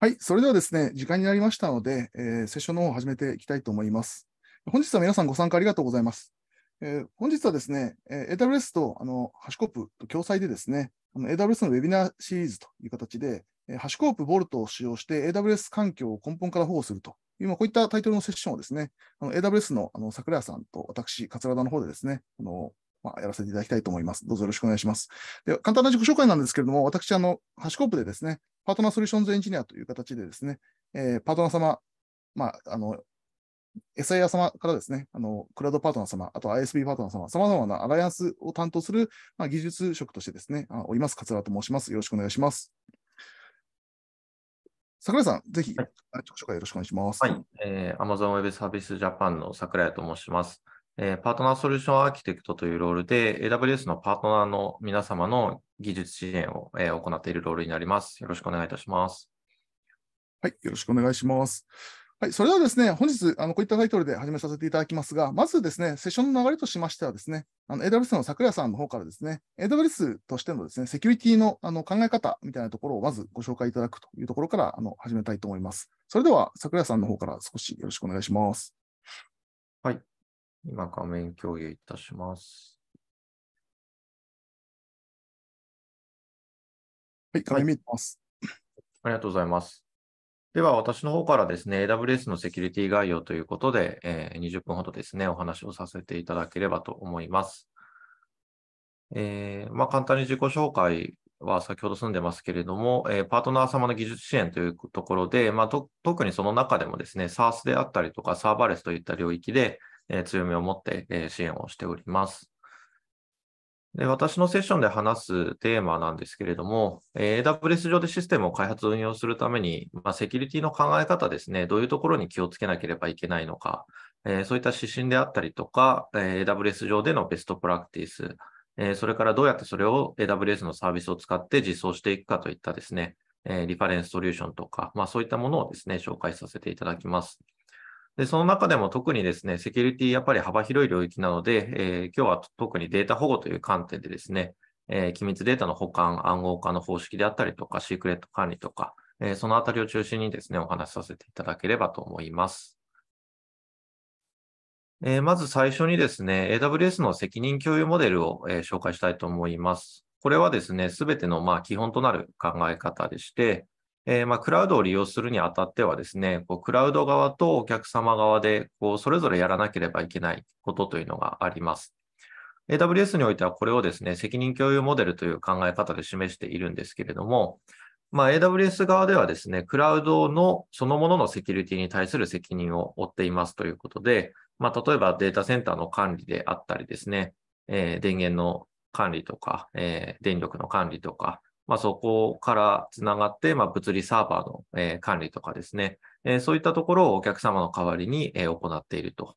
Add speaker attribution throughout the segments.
Speaker 1: はい、それではですね、時間になりましたので、えー、セッションの方を始めていきたいと思います。本日は皆さんご参加ありがとうございます。えー、本日はですね、えー、AWS とあのハシコープと共催でですね、AWS のウェビナーシリーズという形で、えー、ハシコープボルトを使用して AWS 環境を根本から保護すると今、こういったタイトルのセッションをですね、AWS のあの桜井さんと私、桂田の方でですね、あのまあ、やらせていただきたいと思います。どうぞよろしくお願いします。で簡単な自己紹介なんですけれども、私、あの、ハシコープでですね、パートナーソリューションズエンジニアという形でですね、えー、パートナー様、まあ、あの、SIA 様からですね、あの、クラウドパートナー様、あと i s b パートナー様、さまざまなアライアンスを担当する、まあ、技術職としてですね、あおります、桂と申します。よろしくお願いします。桜井さん、ぜひ、はい、自己紹介よろしくお願いします。はい、
Speaker 2: えー、Amazon Web Service Japan の桜井と申します。えパートナーソリューションアーキテクトというロールで、AWS のパートナーの皆様の技術支援を、え行っているロールになります。よろしくお願いいたします。
Speaker 1: はい、よろしくお願いします。はい、それではですね、本日、あのこういったタイトルで始めさせていただきますが、まずですね、セッションの流れとしましてはですね、AWS の桜井さんの方からですね、AWS としてのですね、セキュリティのあの考え方みたいなところをまずご紹介いただくというところからあの始めたいと思います。それでは、桜井さんの方から少しよろしくお願いします。はい、今、画面共有いたします。
Speaker 3: はい、画面見てます、はい。ありがと
Speaker 2: うございます。では、私の方からですね、AWS のセキュリティ概要ということで、えー、20分ほどですね、お話をさせていただければと思います。えー、まあ、簡単に自己紹介は先ほど住んでますけれども、えー、パートナー様の技術支援というところで、まあ、特にその中でもですね、SARS であったりとかサーバレスといった領域で、え強みを持って、え支援をしております。で私のセッションで話すテーマなんですけれども、AWS 上でシステムを開発運用するために、まあ、セキュリティの考え方ですね、どういうところに気をつけなければいけないのか、えそういった指針であったりとか、え AWS 上でのベストプラクティス、えそれからどうやってそれを AWS のサービスを使って実装していくかといったですね、えリファレンスソリューションとか、まあ、そういったものをですね、紹介させていただきます。で、その中でも特にですね、セキュリティやっぱり幅広い領域なので、えー、今日は特にデータ保護という観点でですね、えー、機密データの保管、暗号化の方式であったりとか、シークレット管理とか、えー、そのあたりを中心にですね、お話しさせていただければと思います。えー、まず最初にですね、AWS の責任共有モデルを、えー、紹介したいと思います。これはですね、すべてのまあ基本となる考え方でして、えー、まあ、クラウドを利用するにあたってはですね、こうクラウド側とお客様側でこうそれぞれやらなければいけないことというのがあります。AWS においてはこれをですね、責任共有モデルという考え方で示しているんですけれども、まあ、AWS 側ではですね、クラウドのそのもののセキュリティに対する責任を負っていますということで、まあ、例えばデータセンターの管理であったりですね、えー、電源の管理とか、えー、電力の管理とか、まあ、そこからつながって、まあ、物理サーバーの、えー、管理とかですね、えー、そういったところをお客様の代わりに、えー、行っていると。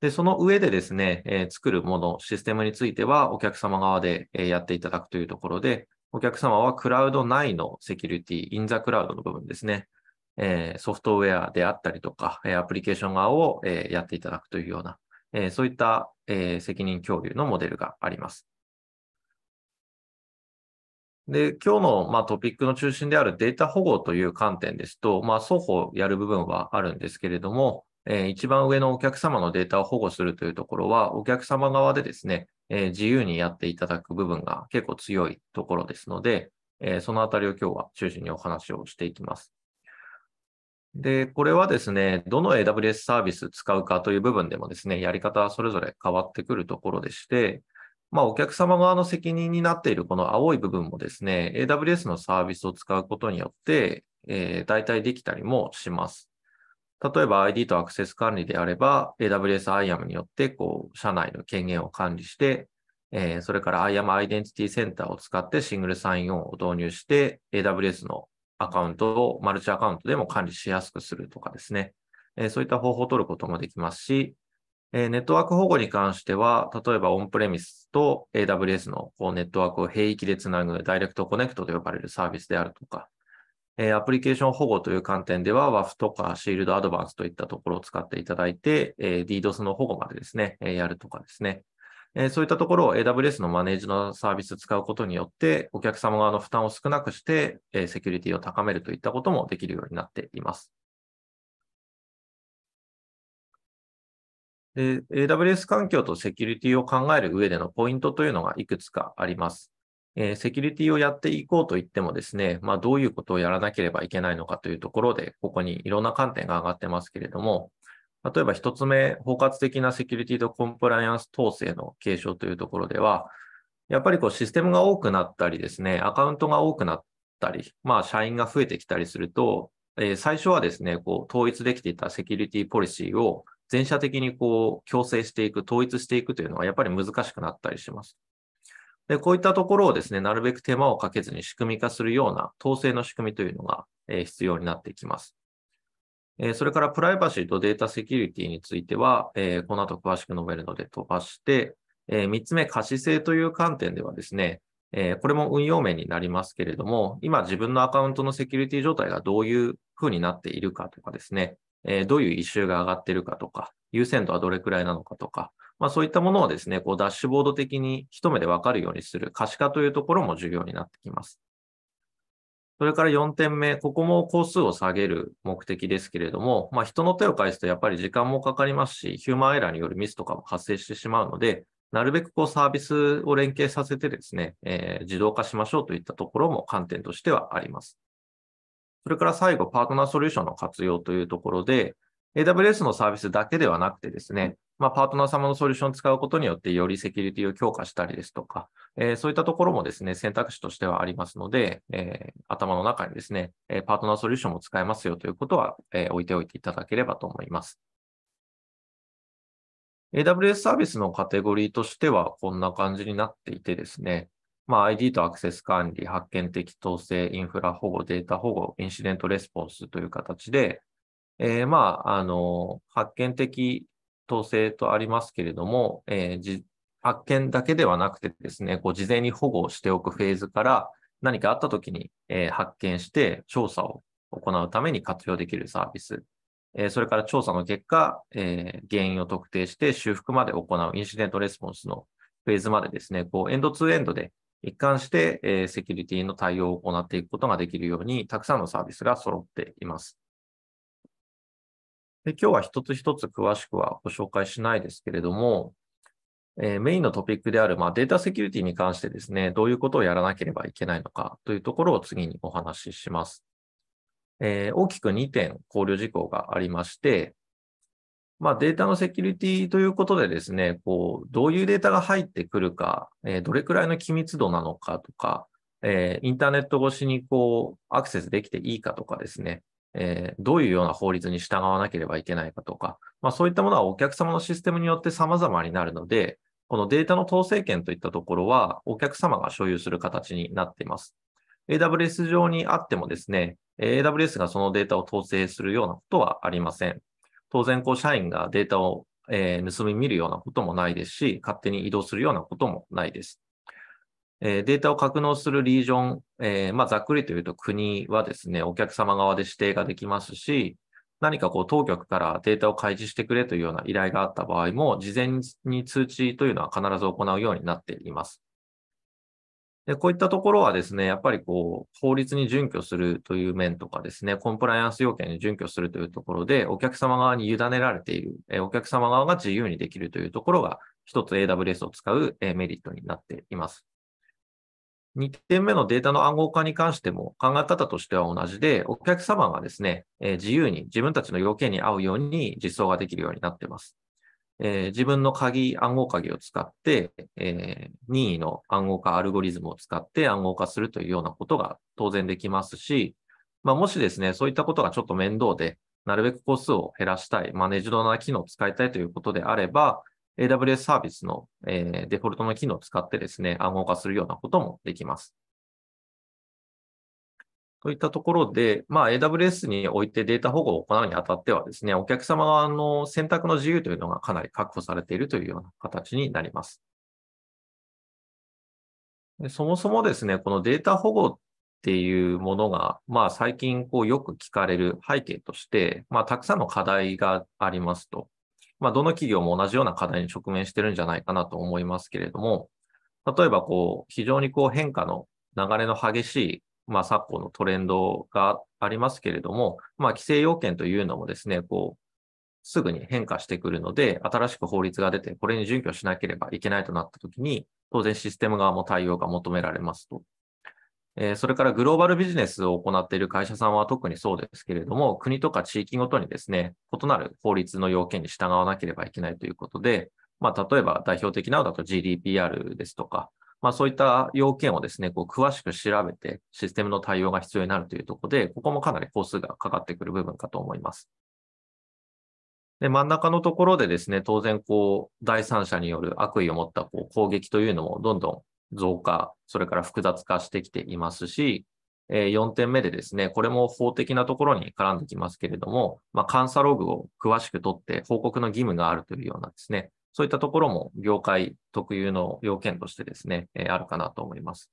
Speaker 2: で、その上でですね、え作るもの、システムについてはお客様側で、えやっていただくというところで、お客様はクラウド内のセキュリティ、インザクラウドの部分ですね、えソフトウェアであったりとか、アプリケーション側を、えやっていただくというような、えそういった、え責任共有のモデルがあります。で、今日の、まあ、トピックの中心であるデータ保護という観点ですと、まあ、双方やる部分はあるんですけれども、えー、一番上のお客様のデータを保護するというところは、お客様側でですね、えー、自由にやっていただく部分が結構強いところですので、えー、そのあたりを今日は中心にお話をしていきます。で、これはですね、どの AWS サービス使うかという部分でもですね、やり方はそれぞれ変わってくるところでして、まあ、お客様側の責任になっているこの青い部分もですね、AWS のサービスを使うことによって、えー、代替できたりもします。例えば ID とアクセス管理であれば、AWS IAM によって、こう、社内の権限を管理して、えー、それから IAM アイデンティティセンターを使ってシングルサインオンを導入して、AWS のアカウントをマルチアカウントでも管理しやすくするとかですね、えー、そういった方法を取ることもできますし、えー、ネットワーク保護に関しては、例えばオンプレミスと AWS のこうネットワークを平域でつなぐダイレクトコネクトと呼ばれるサービスであるとか、えー、アプリケーション保護という観点では WAF とかシールドアドバンスといったところを使っていただいて、えー、DDoS の保護までですね、えやるとかですね。えそういったところを AWS のマネージのサービス使うことによって、お客様側の負担を少なくして、えセキュリティを高めるといった
Speaker 3: こともできるようになっています。で、AWS 環境とセキュリティを考える上でのポイントというのがいくつか
Speaker 2: あります。えー、セキュリティをやっていこうといってもですね、まあ、どういうことをやらなければいけないのかというところで、ここにいろんな観点が上がってますけれども、例えば1つ目、包括的なセキュリティとコンプライアンス統制の継承というところでは、やっぱりこうシステムが多くなったりですね、アカウントが多くなったり、まあ、社員が増えてきたりすると、えー、最初はですね、こう統一できていたセキュリティポリシーを全社的にこう、強制していく、統一していくというのは、やっぱり難しくなったりします。で、こういったところをですね、なるべく手間をかけずに仕組み化するような統制の仕組みというのが、え必要になってきます。えそれからプライバシーとデータセキュリティについては、えこの後詳しく述べるので飛ばして、え3つ目、可視性という観点ではですね、えこれも運用面になりますけれども、今自分のアカウントのセキュリティ状態がどういうふうになっているかとかですね、えー、どういう異臭が上がってるかとか、優先度はどれくらいなのかとか、まあ、そういったものをですね、こうダッシュボード的に一目でわかるようにする可視化というところも重要になってきます。それから4点目、ここも工数を下げる目的ですけれども、まあ、人の手を返すとやっぱり時間もかかりますし、ヒューマンエラーによるミスとかも発生してしまうので、なるべくこうサービスを連携させてですね、えー、自動化しましょうといったところも観点としてはあります。それから最後、パートナーソリューションの活用というところで、AWS のサービスだけではなくてですね、まあ、パートナー様のソリューションを使うことによって、よりセキュリティを強化したりですとか、えー、そういったところもですね、選択肢としてはありますので、えー、頭の中にですね、えパートナーソリューションも使えますよということは、え置いておいていただければと思います。AWS サービスのカテゴリーとしてはこんな感じになっていてですね、まあ、ID とアクセス管理、発見的統制、インフラ保護、データ保護、インシデントレスポンスという形で、えー、まあ、あの、発見的統制とありますけれども、えー、発見だけではなくてですね、こう事前に保護をしておくフェーズから、何かあった時に、えー、発見して調査を行うために活用できるサービス。えそれから調査の結果、えー、原因を特定して修復まで行うインシデントレスポンスのフェーズまでですね、こうエンドツーエンドで一貫して、えー、セキュリティの対応を行っていくことができるように、たくさんのサービスが揃っています。で今日は一つ一つ詳しくはご紹介しないですけれども、えー、メインのトピックである、まあ、データセキュリティに関してですね、どういうことをやらなければいけないのかというところを次にお話しします。えー、大きく2点考慮事項がありまして、まあ、データのセキュリティということでですね、こう、どういうデータが入ってくるか、えー、どれくらいの機密度なのかとか、えー、インターネット越しにこう、アクセスできていいかとかですね、えー、どういうような法律に従わなければいけないかとか、まあ、そういったものはお客様のシステムによって様々になるので、このデータの統制権といったところは、お客様が所有する形になっています。AWS 上にあってもですね、AWS がそのデータを統制するようなことはありません。当然、こう、社員がデータを、えー、盗み見るようなこともないですし、勝手に移動するようなこともないです。えー、データを格納するリージョン、えー、まあ、ざっくりというと国はですね、お客様側で指定ができますし、何かこう当局からデータを開示してくれというような依頼があった場合も、事前に通知というのは必ず行うようになっています。で、こういったところはですね、やっぱりこう、法律に準拠するという面とかですね、コンプライアンス要件に準拠するというところで、お客様側に委ねられている、えお客様側が自由にできるというところが、一つ AWS を使う、えメリットになっています。2点目のデータの暗号化に関しても考え方としては同じで、お客様がですね、え自由に自分たちの要件に合うように実装ができるようになっています。えー、自分の鍵、暗号鍵を使って、えー、任意の暗号化アルゴリズムを使って暗号化するというようなことが当然できますし、まあ、もしですね、そういったことがちょっと面倒で、なるべく個数を減らしたい、マネジドな機能を使いたいということであれば、AWS サービスの、えー、デフォルトの機能を使ってですね、暗号化するようなこともできます。そういったところで、まあ、AWS においてデータ保護を行うにあたってはですね、お客様側の選択の自由というのがかなり確保されているというような形になります。そもそもですね、このデータ保護っていうものが、まあ、最近こうよく聞かれる背景として、まあ、たくさんの課題がありますと。まあ、どの企業も同じような課題に直面してるんじゃないかなと思いますけれども、例えばこう、非常にこう変化の流れの激しいまあ、昨今のトレンドがありますけれども、まあ、規制要件というのもですね、こう、すぐに変化してくるので、新しく法律が出て、これに準拠しなければいけないとなったときに、当然システム側も対応が求められますと。えー、それからグローバルビジネスを行っている会社さんは特にそうですけれども、国とか地域ごとにですね、異なる法律の要件に従わなければいけないということで、まあ、例えば代表的なのだと GDPR ですとか、まあ、そういった要件をですね、こう詳しく調べてシステムの対応が必要になるというところで、ここもかなり工数がかかってくる部分かと思います。で、真ん中のところでですね、当然、こう、第三者による悪意を持ったこう攻撃というのもどんどん増加、それから複雑化してきていますし、え4点目でですね、これも法的なところに絡んできますけれども、まあ、監査ログを詳しく取って報告の義務があるというようなですね、そういったところも業界特有の要件としてですね、えあるかなと思います。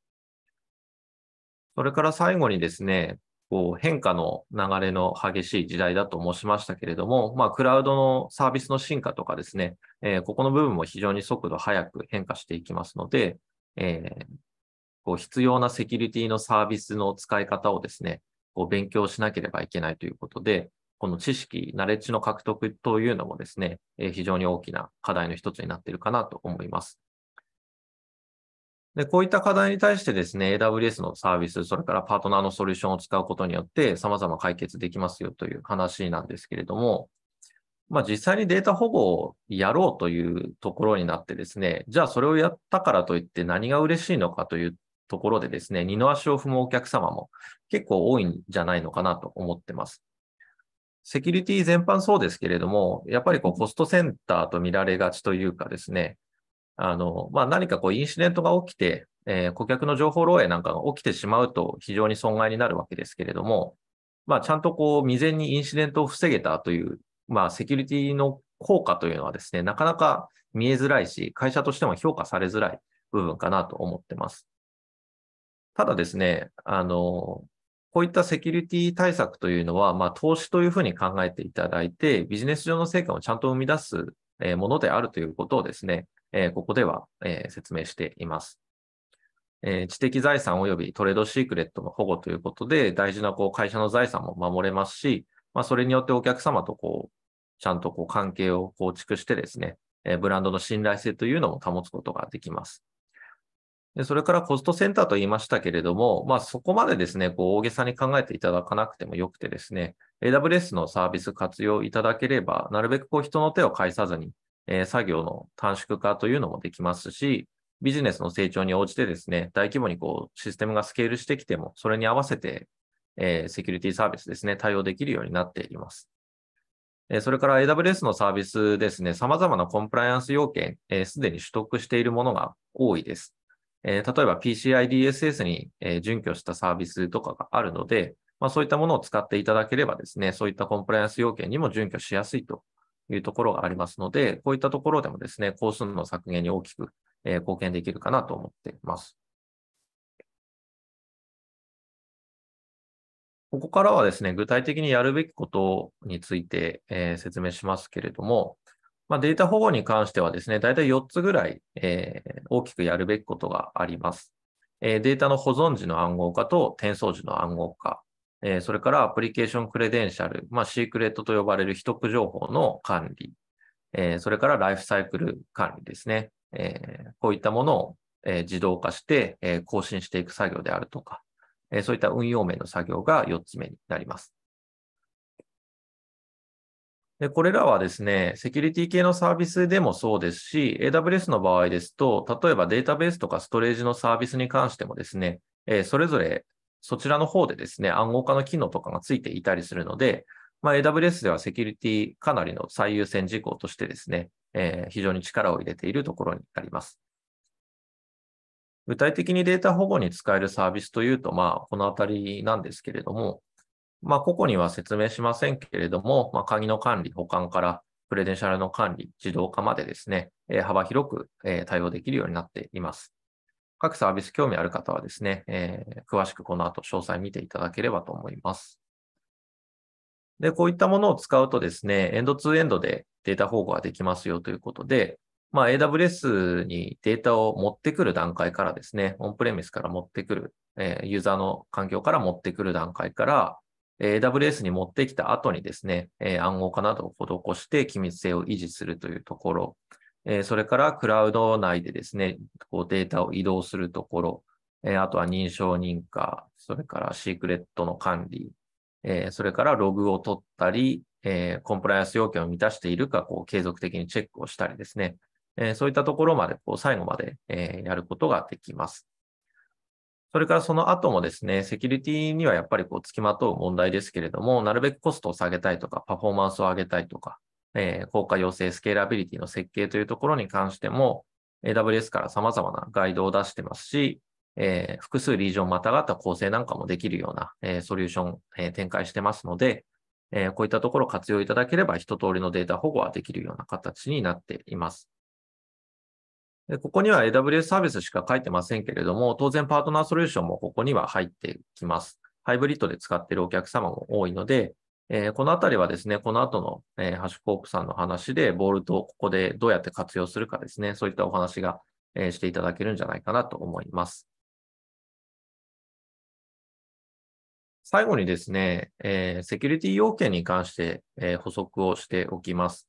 Speaker 2: それから最後にですね、こう変化の流れの激しい時代だと申しましたけれども、まあ、クラウドのサービスの進化とかですね、えー、ここの部分も非常に速度早く変化していきますので、えー、こう必要なセキュリティのサービスの使い方をですね、こう勉強しなければいけないということで、この知識、ナレッジの獲得というのもですね、えー、非常に大きな課題の一つになっているかなと思います。で、こういった課題に対してですね、AWS のサービス、それからパートナーのソリューションを使うことによって様々解決できますよという話なんですけれども、まあ実際にデータ保護をやろうというところになってですね、じゃあそれをやったからといって何が嬉しいのかというところでですね、二の足を踏むお客様も結構多いんじゃないのかなと思ってます。セキュリティ全般そうですけれども、やっぱりこうコストセンターと見られがちというかですね、あの、まあ、何かこうインシデントが起きて、えー、顧客の情報漏洩なんかが起きてしまうと非常に損害になるわけですけれども、まあ、ちゃんとこう未然にインシデントを防げたという、まあ、セキュリティの効果というのはですね、なかなか見えづらいし、会社としても評価されづらい部分かなと思ってます。ただですね、あの、こういったセキュリティ対策というのは、まあ、投資というふうに考えていただいて、ビジネス上の成果をちゃんと生み出すものであるということをですね、ここでは説明しています。知的財産及びトレードシークレットの保護ということで、大事なこう会社の財産も守れますし、まあ、それによってお客様とこうちゃんとこう関係を構築してですね、ブランドの信頼性というのも保つことができます。で、それからコストセンターと言いましたけれども、まあそこまでですね、こう大げさに考えていただかなくてもよくてですね、AWS のサービス活用いただければ、なるべくこう人の手を介さずに、えー、作業の短縮化というのもできますし、ビジネスの成長に応じてですね、大規模にこうシステムがスケールしてきても、それに合わせて、えー、セキュリティサービスですね、対応できるようになっています。それから AWS のサービスですね、様々なコンプライアンス要件、す、えー、で、に取得しているものが多いです。えー、例えば PCI DSS に、えー、準拠したサービスとかがあるので、まあ、そういったものを使っていただければですね、そういったコンプライアンス要件にも準拠しやすいというところがありますので、
Speaker 3: こういったところでもですね、工数の削減に大きく、えー、貢献できるかなと思っています。ここからはですね、具体的にやるべきことについて、えー、説明しますけれども、まあ、デ
Speaker 2: ータ保護に関してはですね、大体4つぐらい、えー、大きくやるべきことがあります。えー、データの保存時の暗号化と転送時の暗号化、えー、それからアプリケーションクレデンシャル、まあ、シークレットと呼ばれる秘匿情報の管理、えー、それからライフサイクル管理ですね。えー、こういったものを、えー、自動化して、えー、更新していく作業であるとか、えー、そういった運用面の作業が4つ目になります。で、これらはですね、セキュリティ系のサービスでもそうですし、AWS の場合ですと、例えばデータベースとかストレージのサービスに関してもですね、えそれぞれそちらの方でですね、暗号化の機能とかがついていたりするので、まあ、AWS ではセキュリティかなりの最優先事項としてですね、えー、非常に力を入れているところになります。具体的にデータ保護に使えるサービスというと、まあ、このあたりなんですけれども、まあ、個々には説明しませんけれども、まあ、鍵の管理、保管からクレデンシャルの管理、自動化までですね、え幅広く、え対応できるようになっています。各サービス興味ある方はですね、えー、詳しくこの後詳細見ていただければと思います。で、こういったものを使うとですね、エンドツーエンドでデータ保護ができますよということで、まあ、AWS にデータを持ってくる段階からですね、オンプレミスから持ってくる、えユーザーの環境から持ってくる段階から、AWS に持ってきた後にですね、暗号化などを施して機密性を維持するというところ、それからクラウド内でですね、こうデータを移動するところ、あとは認証認可、それからシークレットの管理、それからログを取ったり、コンプライアンス要件を満たしているか、こう継続的にチェックをしたりですね、そういったところまで、こう最後までやることができます。それからその後もですね、セキュリティにはやっぱりこう付きまとう問題ですけれども、なるべくコストを下げたいとか、パフォーマンスを上げたいとか、えー、効果要請、スケーラビリティの設計というところに関しても、AWS から様々なガイドを出してますし、えー、複数リージョンまたがった構成なんかもできるような、えー、ソリューション、え展開してますので、えこういったところを活用いただければ一通りのデータ保護はできるような形になっています。ここには AWS サービスしか書いてませんけれども、当然パートナーソリューションもここには入ってきます。ハイブリッドで使っているお客様も多いので、えー、このあたりはですね、この後の、えー、ハッシュコープさんの話で、ボールとここ
Speaker 3: でどうやって活用するかですね、そういったお話が、えー、していただけるんじゃないかなと思います。最後にですね、えー、セキュリティ要件に関して、えー、補足をしておきます。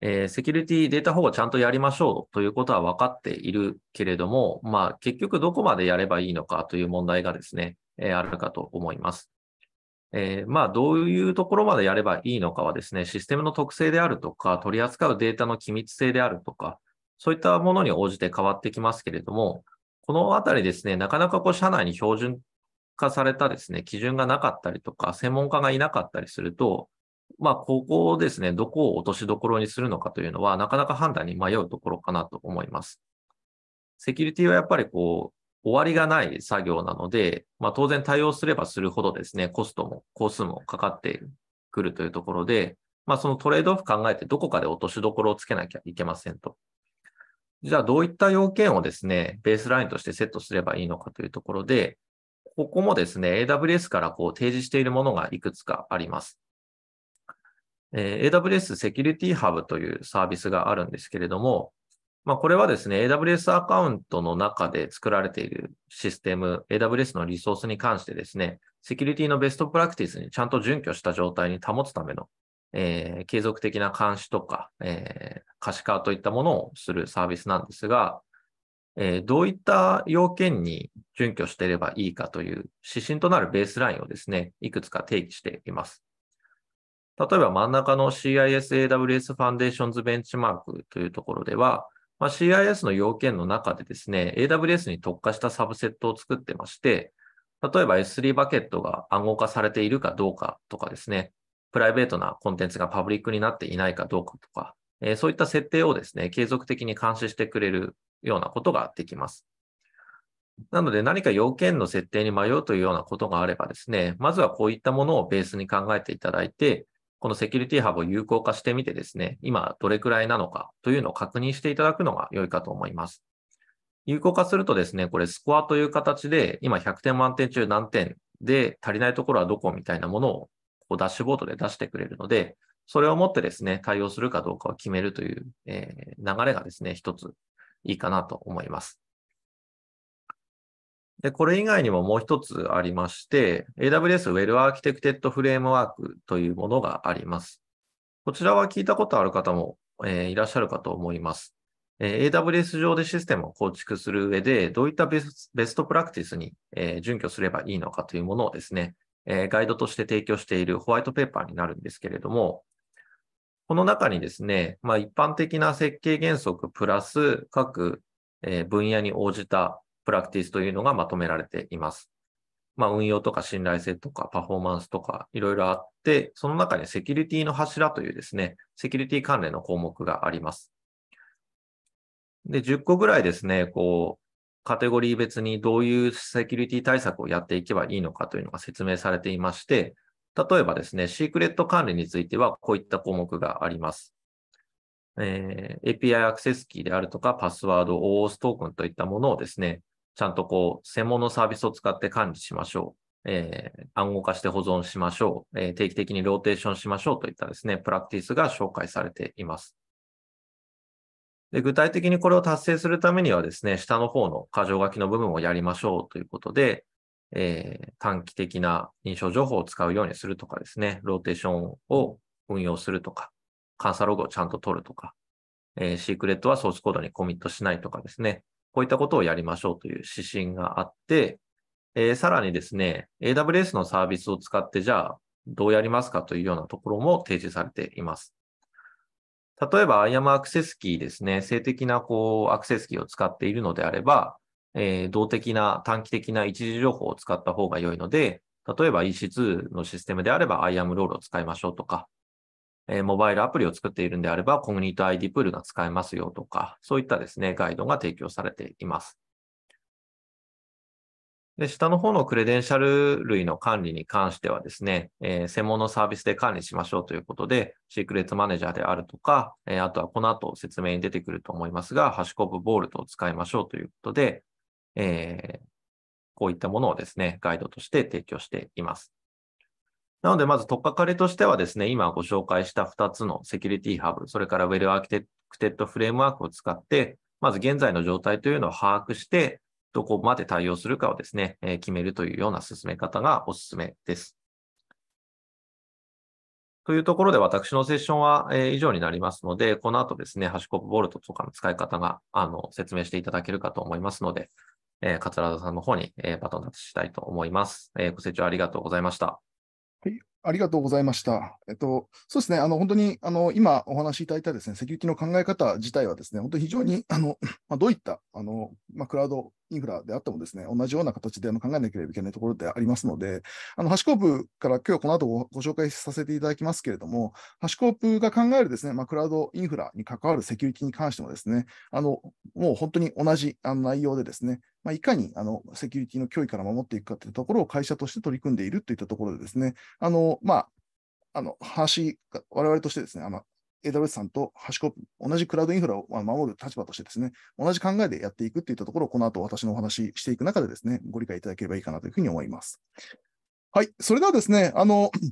Speaker 3: えー、セキュ
Speaker 2: リティデータ保護ちゃんとやりましょうということは分かっているけれども、まあ、結局どこまでやればいいのかという問題がですね、えー、あるかと思います。えー、まあ、どういうところまでやればいいのかはですね、システムの特性であるとか、取り扱うデータの機密性であるとか、そういったものに応じて変わってきますけれども、このあたりですね、なかなかこう社内に標準化されたですね、基準がなかったりとか、専門家がいなかったりすると、まあ、ここをですね、どこを落としどころにするのかというのは、なかなか判断に迷うところかなと思います。セキュリティはやっぱりこう、終わりがない作業なので、まあ、当然対応すればするほどですね、コストも、工数もかかってくるというところで、まあ、そのトレードオフ考えてどこかで落としどころをつけなきゃいけませんと。じゃあ、どういった要件をですね、ベースラインとしてセットすればいいのかというところで、ここもですね、AWS からこう提示しているものがいくつかあります。えー、AWS セキュリティハブというサービスがあるんですけれども、まあ、これはですね、AWS アカウントの中で作られているシステム、AWS のリソースに関してですね、セキュリティのベストプラクティスにちゃんと準拠した状態に保つための、えー、継続的な監視とか、えー、可視化といったものをするサービスなんですが、えー、どういった要件に準拠していればいいかという指針となるベースラインをですね、いくつか定義しています。例えば真ん中の CISAWS ファンデーションズベンチマークというところでは、まあ、CIS の要件の中でですね、AWS に特化したサブセットを作ってまして、例えば S3 バケットが暗号化されているかどうかとかですね、プライベートなコンテンツがパブリックになっていないかどうかとか、えー、そういった設定をですね、継続的に監視してくれるようなことができます。なので何か要件の設定に迷うというようなことがあればですね、まずはこういったものをベースに考えていただいて、このセキュリティハブを有効化してみてですね、今どれくらいなのかというのを確認していただくのが良いかと思います。有効化するとですね、これスコアという形で、今100点満点中何点で足りないところはどこみたいなものをこうダッシュボードで出してくれるので、それをもってですね、対応するかどうかを決めるという、えー、流れがですね、一ついいかなと思います。で、これ以外にももう一つありまして、AWS Well Architected Framework というものがあります。こちらは聞いたことある方も、えー、いらっしゃるかと思います。えー、AWS 上でシステムを構築する上で、どういったベストプラクティスに、えー、準拠すればいいのかというものをですね、えー、ガイドとして提供しているホワイトペーパーになるんですけれども、この中にですね、まあ、一般的な設計原則プラス各、え分野に応じたプラクティスというのがまとめられています。まあ、運用とか信頼性とかパフォーマンスとかいろいろあって、その中にセキュリティの柱というですね、セキュリティ関連の項目があります。で、10個ぐらいですね、こう、カテゴリー別にどういうセキュリティ対策をやっていけばいいのかというのが説明されていまして、例えばですね、シークレット管理についてはこういった項目があります。えー、API アクセスキーであるとか、パスワード、o o s トークンといったものをですね、ちゃんとこう、専門のサービスを使って管理しましょう。えー、暗号化して保存しましょう、えー、定期的にローテーションしましょうといったですね、プラクティスが紹介されています。で具体的にこれを達成するためにはですね、下の方の箇条書きの部分をやりましょうということで、えー、短期的な認証情報を使うようにするとかですね、ローテーションを運用するとか、監査ログをちゃんと取るとか、えー、シークレットはソースコードにコミットしないとかですね、こういったことをやりましょうという指針があって、えー、さらにですね、AWS のサービスを使って、じゃあ、どうやりますかというようなところも提示されています。例えば、IAM アクセスキーですね、性的なこうアクセスキーを使っているのであれば、えー、動的な短期的な一時情報を使った方が良いので、例えば EC2 のシステムであれば IAM ロールを使いましょうとか、えモバイルアプリを作っているんであれば、コグニート ID プールが使えますよとか、そういったですね、ガイドが提供されています。で、下の方のクレデンシャル類の管理に関してはですね、えー、専門のサービスで管理しましょうということで、シークレットマネージャーであるとか、えー、あとはこの後説明に出てくると思いますが、ハシコブボールトを使いましょうということで、えー、こういったものをですね、ガイドとして提供しています。なので、まず、とっかかりとしてはですね、今ご紹介した2つのセキュリティハブ、それからウェルアーキテクテッドフレームワークを使って、まず現在の状態というのを把握して、どこまで対応するかをですね、えー、決めるというような進め方がおすすめです。というところで、私のセッションは、えー、以上になりますので、この後ですね、ハシコップボルトとかの使い方があの説明していただけるかと思いますので、えー、桂田さんの方に、えー、バトンタッチしたいと思います、えー。ご清聴ありがとうございました。
Speaker 1: ありがとうございました。えっと、そうですね、あの本当にあの今お話しいただいたですね、セキュリティの考え方自体はですね、本当に非常にあの、まあ、どういったあの、まあ、クラウドインフラであってもですね、同じような形であの考えなければいけないところでありますので、あのハシコープから今日この後ごご紹介させていただきますけれども、ハシコープが考えるですね、まあ、クラウドインフラに関わるセキュリティに関してもですね、あのもう本当に同じあの内容でですね、まあ、いかにあのセキュリティの脅威から守っていくかというところを会社として取り組んでいるといったところでですね、あのまあ、あの話、我々としてですね、あの AWS さんとハシコプ、同じクラウドインフラを守る立場としてですね、同じ考えでやっていくといったところを、この後私のお話ししていく中でですね、ご理解いただければいいかなというふうに思います。はい、それではですね、あの、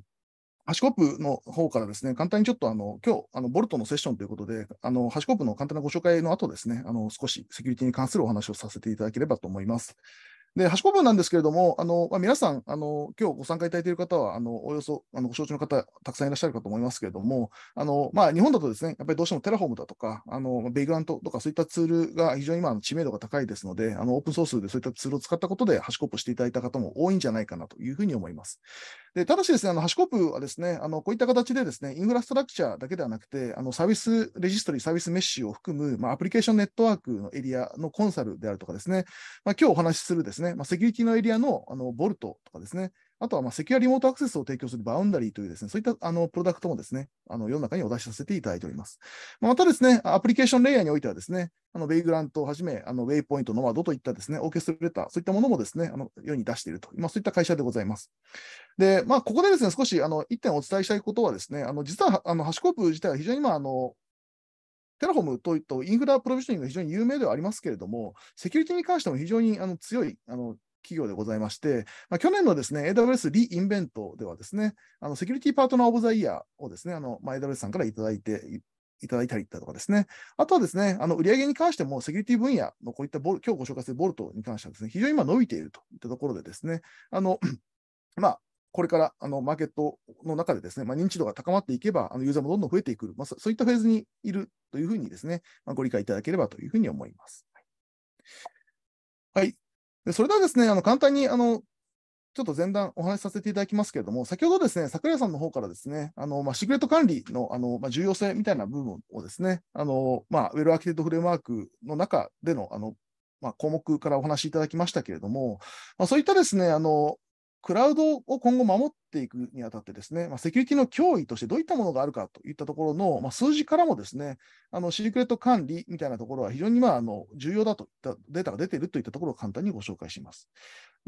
Speaker 1: ハシコップの方からですね、簡単にちょっとあの、今日、あの、ボルトのセッションということで、あの、ハシコップの簡単なご紹介の後ですね、あの、少しセキュリティに関するお話をさせていただければと思います。で、端シ分なんですけれども、あのまあ、皆さん、あの今日ご参加いただいている方は、あのおよそあのご承知の方、たくさんいらっしゃるかと思いますけれども、あのまあ、日本だとですね、やっぱりどうしてもテラフォームだとか、あのベイグラントとか、そういったツールが非常に今、知名度が高いですので、あのオープンソースでそういったツールを使ったことで、端シコップしていただいた方も多いんじゃないかなというふうに思います。でただしですね、あのハシコープはですね、あのこういった形でですね、インフラストラクチャーだけではなくて、あのサービスレジストリー、サービスメッシュを含む、まあ、アプリケーションネットワークのエリアのコンサルであるとかですね、まあ、今日お話しするですね、まあ、セキュリティのエリアのあのボルトとかですね、あとは、まあ、セキュアリモートアクセスを提供するバウンダリーというですね、そういったあのプロダクトもですね、あの世の中にお出しさせていただいております。またですね、アプリケーションレイヤーにおいてはですね、あのベイグラントをはじめ、あのウェイポイント、ノマドといったですね、オーケストレーター、そういったものもですね、あの世に出していると、まあ、そういった会社でございます。で、まあ、ここでですね、少しあの1点お伝えしたいことはですね、あの実はあのハシコープ自体は非常にまあのテラフォムといっとインフラプロビジョニングが非常に有名ではありますけれども、セキュリティに関しても非常にあの強いあの企業でございまして、まあ、去年のですね、AWS リインベントではですね、あのセキュリティパートナーオブザイヤーをですね、あのまあ、AWS さんからいただいていただいたりだとかですね、あとはですね、あの売上に関してもセキュリティ分野のこういったボル、今日ご紹介するボルトに関してはですね、非常に今伸びているといったところでですね、あの、まあ、これからあのマーケットの中でですね、まあ、認知度が高まっていけば、あのユーザーもどんどん増えていく、まあ、そういったフェーズにいるというふうにですね、まあ、ご理解いただければというふうに思います。はい、でそれではですね、あの簡単にあのちょっと前段お話しさせていただきますけれども、先ほどですね、桜井さんの方からですね、あのまあ、シークレット管理のあの、まあ、重要性みたいな部分をですね、あのまあ、ウェルアーキテットフレームワークの中でのあの、まあ、項目からお話しいただきましたけれども、まあ、そういったですね、あのクラウドを今後守っていくにあたってですね、まあ、セキュリティの脅威としてどういったものがあるかといったところの、まあ、数字からもですね、あのシークレット管理みたいなところは非常にまああの重要だといったデータが出ているといったところを簡単にご紹介します。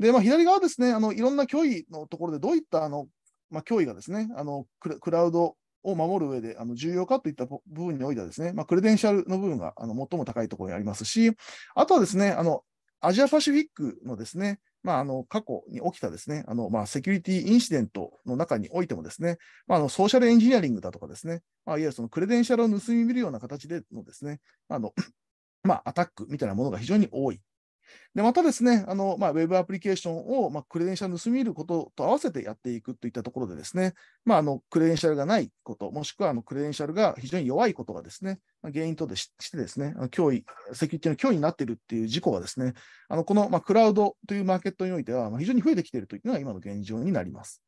Speaker 1: で、まあ、左側ですね、あのいろんな脅威のところでどういったあの、まあ、脅威がですね、あのクラウドを守る上であの重要かといった部分においてはですね、まあ、クレデンシャルの部分があの最も高いところにありますし、あとはですね、あのアジアパシフィックのですね、まあ、あの過去に起きたですねあの、まあ、セキュリティインシデントの中においてもですね、まあ、あのソーシャルエンジニアリングだとかですね、まあ、いわゆるそのクレデンシャルを盗み見るような形でのですね、あのまあ、アタックみたいなものが非常に多いでまたですね、あのまあ、ウェブアプリケーションを、まあ、クレデンシャル盗み入ることと合わせてやっていくといったところでですね、まあ、あのクレデンシャルがないこと、もしくはあのクレデンシャルが非常に弱いことがですね、原因とでしてですね、脅威、セキュリティの脅威になっているっていう事故がですね、あのこの、まあ、クラウドというマーケットにおいては、まあ、非常に増えてきているというのが今の現状になります。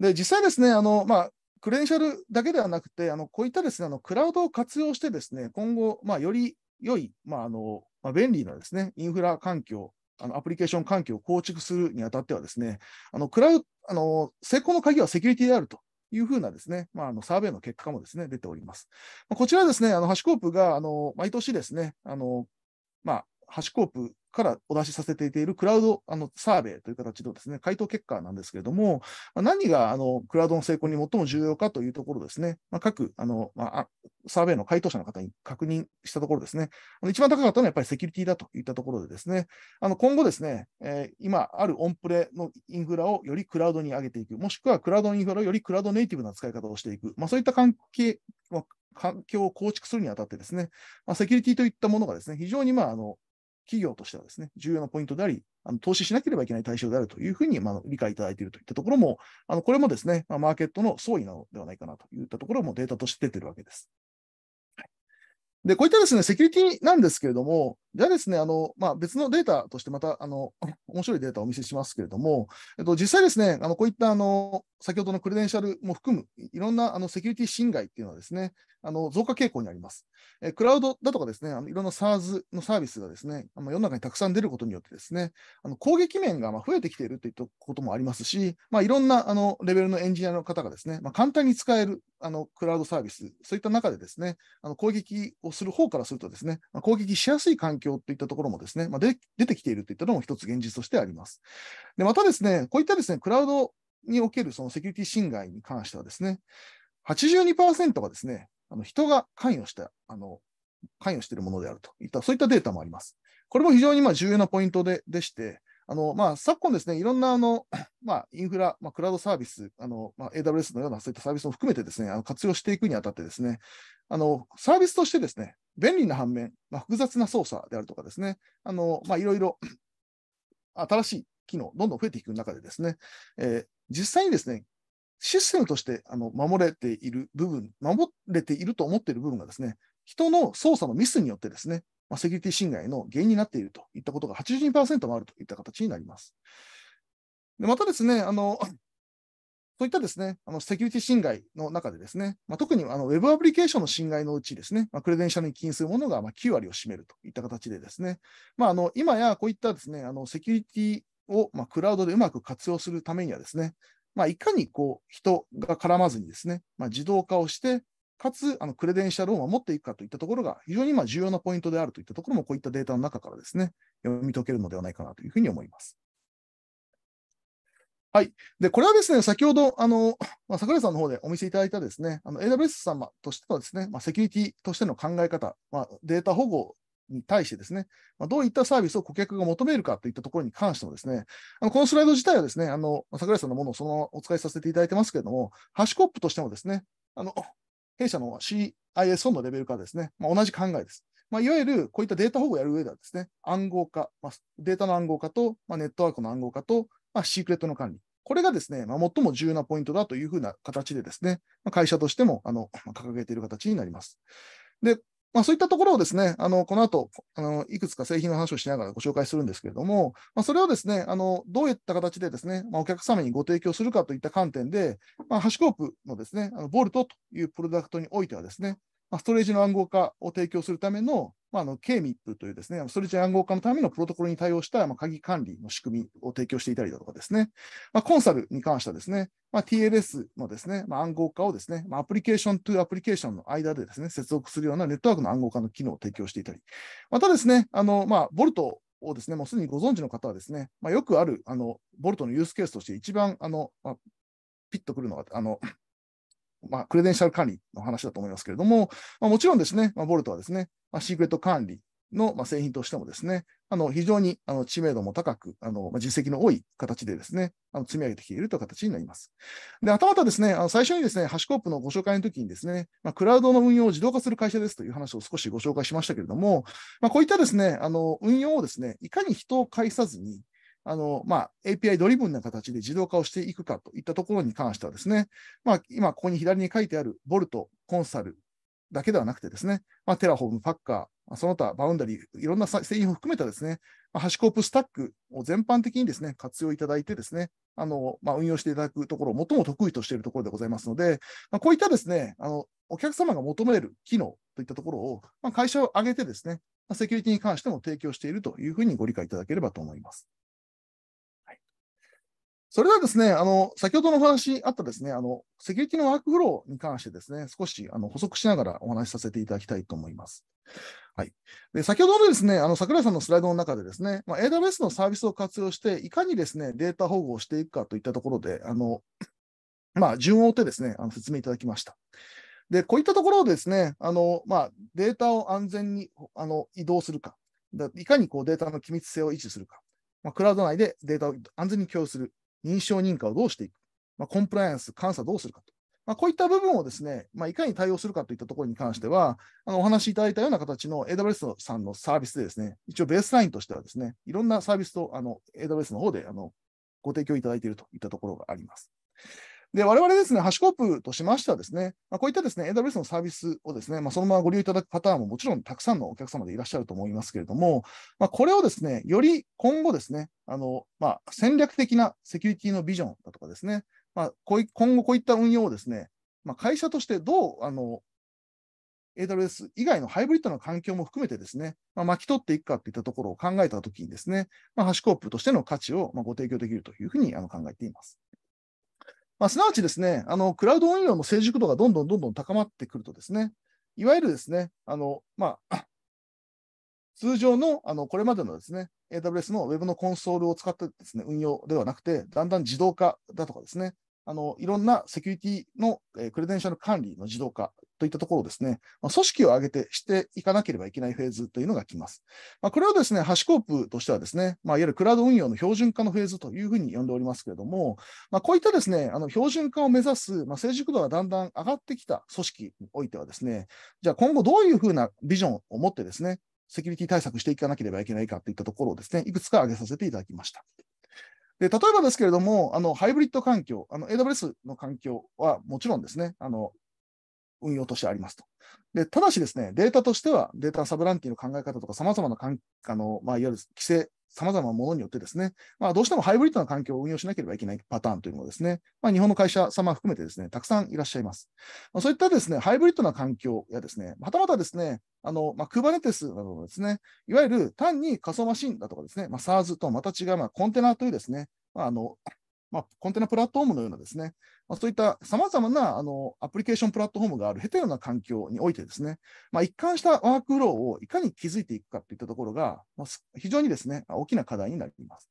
Speaker 1: で、実際ですね、あのまあ、クレデンシャルだけではなくて、あのこういったですねあのクラウドを活用して、ですね今後、まあ、より良い、まああのまあ、便利なですね、インフラ環境、あのアプリケーション環境を構築するにあたってはですね、あのクラウあの成功の鍵はセキュリティであるというふうなですね、まあ、あのサーベイの結果もですね、出ております。まあ、こちらですね、あのハシコープがあの毎年ですね、あのまあ、ハシコープからお出しさせていているクラウドあのサーベイという形のですね、回答結果なんですけれども、ま何があのクラウドの成功に最も重要かというところですね、ま各あの、まあ、サーベイの回答者の方に確認したところですね、一番高かったのはやっぱりセキュリティだといったところでですね、あの今後ですね、えー、今あるオンプレのインフラをよりクラウドに上げていく、もしくはクラウドインフラをよりクラウドネイティブな使い方をしていく、まあ、そういった関係、まあ環境を構築するにあたってですね、まあ、セキュリティといったものがですね、非常にまああの企業としてはですね、重要なポイントであり、あの投資しなければいけない対象であるというふうに、まあ、理解いただいているといったところも、あのこれもですね、まあ、マーケットの相違なのではないかなといったところもデータとして出ているわけです。はい、で、こういったですね、セキュリティなんですけれども、じゃあですね、あのまあ、別のデータとしてまたあの 面白いデータをお見せしますけれども、えっと、実際ですね、あのこういったあの先ほどのクレデンシャルも含むいろんなあのセキュリティ侵害っていうのはですね、あの増加傾向にあります。えクラウドだとかですね、あのいろんな SARS のサービスがですね、あの世の中にたくさん出ることによってですね、あの攻撃面がま増えてきているといったこともありますし、まあ、いろんなあのレベルのエンジニアの方がですね、まあ、簡単に使えるあのクラウドサービス、そういった中でですね、あの攻撃をする方からするとですね、まあ、攻撃しやすい環境といったところもですね、ま出てきているといったのも一つ現実としてあります。でまたですね、こういったですね、クラウドにおけるそのセキュリティ侵害に関してはですね、82%がですね、あの人が関与した、あの関与しているものであるといった、そういったデータもあります。これも非常にまあ重要なポイントででして、あのまあ、昨今ですね、いろんなあの、まあ、インフラ、まあ、クラウドサービス、あのまあ、AWS のようなそういったサービスも含めてですね、あの活用していくにあたってですね、あのサービスとしてですね、便利な反面、まあ、複雑な操作であるとかですね、あのまあ、いろいろ 新しい機能、どんどん増えていく中でですね、えー、実際にですね、システムとしてあの守れている部分、守れていると思っている部分がですね、人の操作のミスによってですね、まあ、セキュリティ侵害の原因になっているといったことが82%もあるといった形になります。でまたですね、あの そういったですね、あのセキュリティ侵害の中でですね、まあ、特にあのウェブアプリケーションの侵害のうちですね、まあ、クレデンシャルに起因するものがま9割を占めるといった形でですね、まああ、の今やこういったですね、あのセキュリティをまクラウドでうまく活用するためにはですね、まあ、いかにこう人が絡まずにですね、まあ、自動化をして、かつあのクレデンシャルを守っていくかといったところが非常にま重要なポイントであるといったところもこういったデータの中からですね、読み解けるのではないかなというふうに思います。はい。で、これはですね、先ほど、あの、まあ、桜井さんの方でお見せいただいたですね、あの AWS 様としてはですね、まあ、セキュリティとしての考え方、まあ、データ保護に対してですね、まどういったサービスを顧客が求めるかといったところに関してもですね、あのこのスライド自体はですね、あの桜井さんのものをそのままお使いさせていただいてますけれども、ハッシュコップとしてもですね、あの弊社の CISO のレベルからですね、まあ、同じ考えです。まあ、いわゆるこういったデータ保護をやる上ではですね、暗号化、まあ、データの暗号化と、まネットワークの暗号化と、まシークレットの管理、これがですね、まあ、最も重要なポイントだというふうな形でですね、まあ、会社としてもあの、ま掲げている形になります。で、まあ、そういったところをですね、あのこの後あのいくつか製品の話をしながらご紹介するんですけれども、まあ、それをですねあのどういった形でですね、まあ、お客様にご提供するかといった観点で、まあ、ハシコープのですね、あのボルトというプロダクトにおいてはですね、ストレージの暗号化を提供するための、まあ、あの KMIP というですね、ストレージ暗号化のためのプロトコルに対応した、まあ、鍵管理の仕組みを提供していたりだとかですね、まあ、コンサルに関してはですね、まあ、TLS のですね、まあ、暗号化をですね、まあ、アプリケーションとアプリケーションの間でですね、接続するようなネットワークの暗号化の機能を提供していたり、またですね、あの、まあ、ボルトをですね、もうすでにご存知の方はですね、まあ、よくある、あの、ボルトのユースケースとして一番、あの、まあ、ピッとくるのが、あの、まあ、クレデンシャル管理の話だと思いますけれども、まあ、もちろんですね、まあ、ボルトはですね、まあ、シークレット管理の、まあ、製品としてもですね、あの非常にあの知名度も高く、あのま実績の多い形でですね、あの積み上げてきているという形になります。で、はたまたですね、あの最初にですね、ハシコープのご紹介の時にですね、まあ、クラウドの運用を自動化する会社ですという話を少しご紹介しましたけれども、まあ、こういったですね、あの運用をですね、いかに人を介さずに、あの、まあ、API ドリブンな形で自動化をしていくかといったところに関してはですね、まあ、今ここに左に書いてあるボルト、コンサルだけではなくてですね、まあ、テラフォーム、パッカー、その他バウンダリー、いろんな製品を含めたですね、まあ、ハシコープスタックを全般的にですね、活用いただいてですね、あの、まあ、運用していただくところを最も得意としているところでございますので、まあ、こういったですね、あの、お客様が求める機能といったところを、まあ、会社を挙げてですね、セキュリティに関しても提供しているというふうにご理解いただければと思います。それではですね、あの、先ほどのお話あったですね、あの、セキュリティのワークフローに関してですね、少しあの補足しながらお話しさせていただきたいと思います。はい。で、先ほどのですね、あの、桜井さんのスライドの中でですね、まあ、AWS のサービスを活用して、いかにですね、データ保護をしていくかといったところで、あの、まあ、順を追ってですね、あの説明いただきました。で、こういったところをですね、あの、まあ、データを安全にあの移動するか、いかにこうデータの機密性を維持するか、まあ、クラウド内でデータを安全に共有する認証認可をどうしていく、まあ、コンプライアンス、監査どうするかと。まあ、こういった部分をですね、まあ、いかに対応するかといったところに関しては、あのお話しいただいたような形の AWS さんのサービスでですね、一応ベースラインとしてはですね、いろんなサービスとあの AWS の方であのご提供いただいているといったところがあります。で、我々ですね、ハッシュコープとしましてはですね、まあ、こういったですね、AWS のサービスをですね、まあ、そのままご利用いただくパターンももちろんたくさんのお客様でいらっしゃると思いますけれども、まあ、これをですね、より今後ですね、あのまあ、戦略的なセキュリティのビジョンだとかですね、まあ、こうい今後こういった運用をですね、まあ、会社としてどうあの AWS 以外のハイブリッドの環境も含めてですね、まあ、巻き取っていくかといったところを考えたときにですね、まあ、ハッシュコープとしての価値をまご提供できるというふうにあの考えています。まあ、すなわちですね、あのクラウド運用の成熟度がどんどんどんどん高まってくるとですね、いわゆるですね、あのまあ、通常のあのこれまでのですね、AWS の Web のコンソールを使ってですね、運用ではなくて、だんだん自動化だとかですね、あのいろんなセキュリティの、えー、クレデンシャル管理の自動化といったところですね、ま組織を挙げてしていかなければいけないフェーズというのが来ます。まこれをですね、ハシコープとしてはですね、まいわゆるクラウド運用の標準化のフェーズというふうに呼んでおりますけれども、まこういったですね、あの標準化を目指す、ま成熟度がだんだん上がってきた組織においてはですね、じゃあ今後どういうふうなビジョンを持ってですね、セキュリティ対策していかなければいけないかといったところをですね、いくつか挙げさせていただきました。で例えばですけれども、あのハイブリッド環境、あの AWS の環境はもちろんですね、あの運用としてありますと。でただしですね、データとしては、データサブランティの考え方とか、さまざまなあの、まあ、いわゆる規制、さまざまなものによってですね、まあ、どうしてもハイブリッドな環境を運用しなければいけないパターンというのもですね、まあ、日本の会社様含めてですね、たくさんいらっしゃいます。まあ、そういったですね、ハイブリッドな環境やですね、はたまたですね、あの、まあ、ク u b e r などのですね、いわゆる単に仮想マシンだとかですね、まあ、SARS とまた違う、まあ、コンテナというですね、まあ、あの、まあ、コンテナプラットフォームのようなですね、まあ、そういったさまざまなあのアプリケーションプラットフォームがある下手な環境においてですね、まあ、一貫したワークフローをいかに築いていくかといったところが、まあ、非常にですね、大きな課題になります。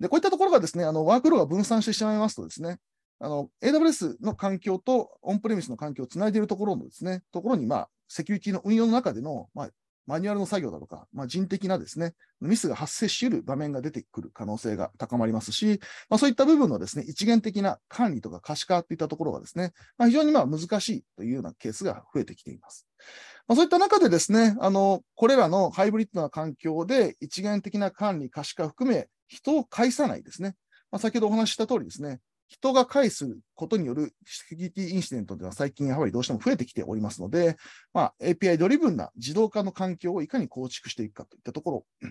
Speaker 1: でこういったところがですね、あのワークフローが分散してしまいますとですね、あの AWS の環境とオンプレミスの環境をつないでいるところのですね、ところに、まあ、セキュリティの運用の中での、まあ、マニュアルの作業だとか、まあ、人的なですね、ミスが発生し得る場面が出てくる可能性が高まりますし、まあ、そういった部分のですね、一元的な管理とか可視化といったところがですね、まあ、非常にまあ難しいというようなケースが増えてきています。まあ、そういった中でですね、あの、これらのハイブリッドな環境で一元的な管理、可視化含め、人を介さないですね、まあ、先ほどお話しした通りですね、人が介すことによるセキュリティインシデントでは最近やはりどうしても増えてきておりますので、まあ、API ドリブンな自動化の環境をいかに構築していくかといったところ、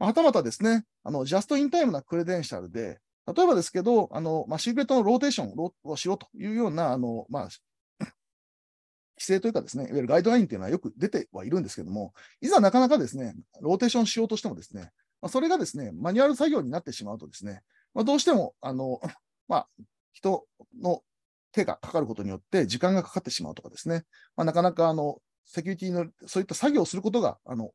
Speaker 1: まあ、はたまたですね、あのジャストインタイムなクレデンシャルで、例えばですけど、あのまあ、シークレットのローテーションをしろというようなあの、まあ、規制というかですね、いわゆるガイドラインというのはよく出てはいるんですけども、いざなかなかですね、ローテーションしようとしてもですね、まあ、それがですね、マニュアル作業になってしまうとですね、まあ、どうしても、あの、まあ、人の手がかかることによって時間がかかってしまうとかですね、まあ、なかなかあのセキュリティのそういった作業をすることがあの、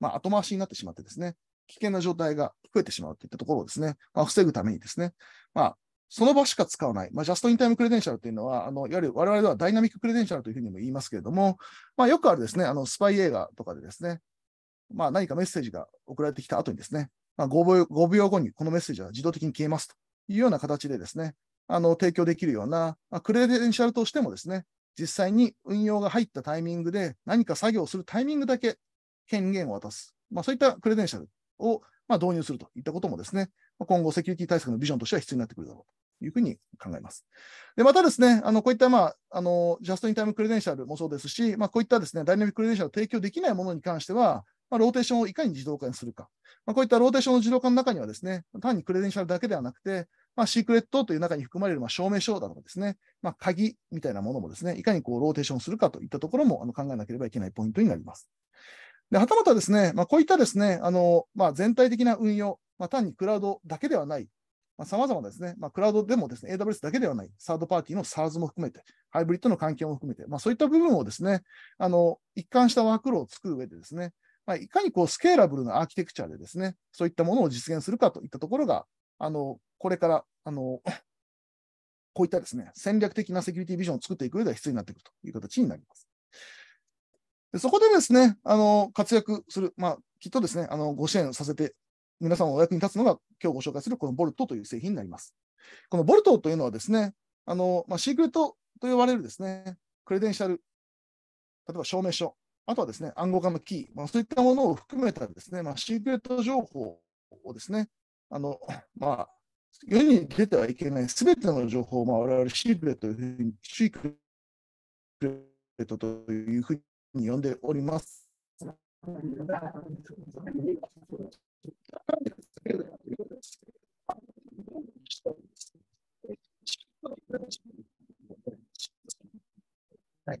Speaker 1: まあ、後回しになってしまってですね、危険な状態が増えてしまうといったところをですね、まあ、防ぐためにですね、まあ、その場しか使わない、まあ、ジャストインタイムクレデンシャルというのは、あのいわゆる我々ではダイナミッククレデンシャルというふうにも言いますけれども、まあ、よくあるですね、あのスパイ映画とかでですね、まあ、何かメッセージが送られてきた後にですね、まあ5秒、5秒後にこのメッセージは自動的に消えますというような形でですね、あの提供できるような、まあ、クレデンシャルとしてもですね、実際に運用が入ったタイミングで何か作業するタイミングだけ権限を渡す、まあ、そういったクレデンシャルをま導入するといったこともですね、今後セキュリティ対策のビジョンとしては必要になってくるだろうというふうに考えます。で、またですね、あのこういった、まあ、あのジャストインタイムクレデンシャルもそうですし、まあ、こういったですね、ダイナミッククレデンシャルを提供できないものに関しては、まあ、ローテーションをいかに自動化にするか。まあ、こういったローテーションの自動化の中にはですね、単にクレデンシャルだけではなくて、まあ、シークレットという中に含まれるまあ証明書だとかですね、まあ、鍵みたいなものもですね、いかにこうローテーションするかといったところもあの考えなければいけないポイントになります。ではたまたですね、まあ、こういったですね、あのまあ、全体的な運用、まあ、単にクラウドだけではない、さまざ、まですね、まあ、クラウドでもですね、AWS だけではない、サードパーティーの SARS も含めて、ハイブリッドの環境も含めて、まあ、そういった部分をですね、あの一貫したワークローを作る上でですね、まあ、いかにこうスケーラブルなアーキテクチャでですね、そういったものを実現するかといったところが、あのこれからあの こういったですね戦略的なセキュリティビジョンを作っていく上では必要になってくるという形になります。でそこでですね、あの活躍する、まあ、きっとですねあのご支援させて、皆さんお役に立つのが、今日ご紹介するこのボルトという製品になります。このボルトというのはですね、あのまあ、シークレットと呼ばれるですね、クレデンシャル、例えば証明書、あとはですね、暗号化のキー、まあ、そういったものを含めたですね、まあ、シークレット情報をですね、あの、まあ、世に出てはいけないすべての情報を、まあ、我々シークレットというふうに、シークレットというふうに呼んでおります。
Speaker 4: はい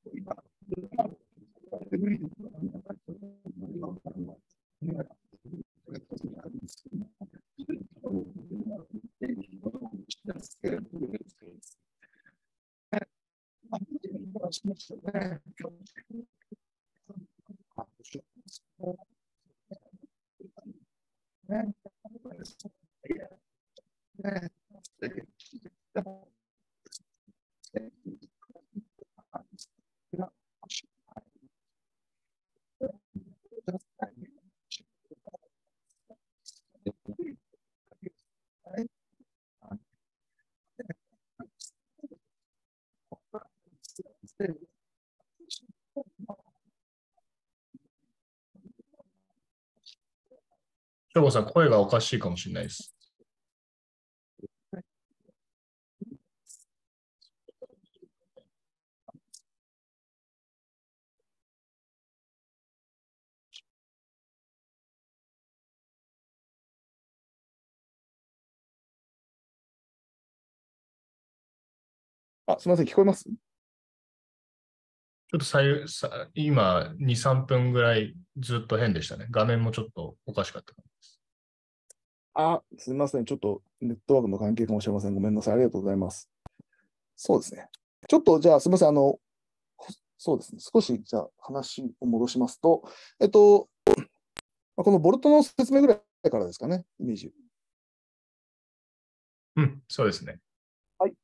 Speaker 4: しました
Speaker 3: さん、声がおかしいかもしれないです。あ、すみません、聞こえますちょっとさ今、2、3分ぐらいずっと変でしたね。画面もちょっとおかしかったです。
Speaker 1: あ、すみません。ちょっとネットワークの関係かもしれません。ごめんなさい。ありがとうございます。そうですね。ちょっとじゃあ、すみません。あの、そうですね。少しじゃあ話を戻しますと、えっと、このボルトの説明ぐらいからですかね、イメージ。
Speaker 4: うん、そうですね。
Speaker 1: はい。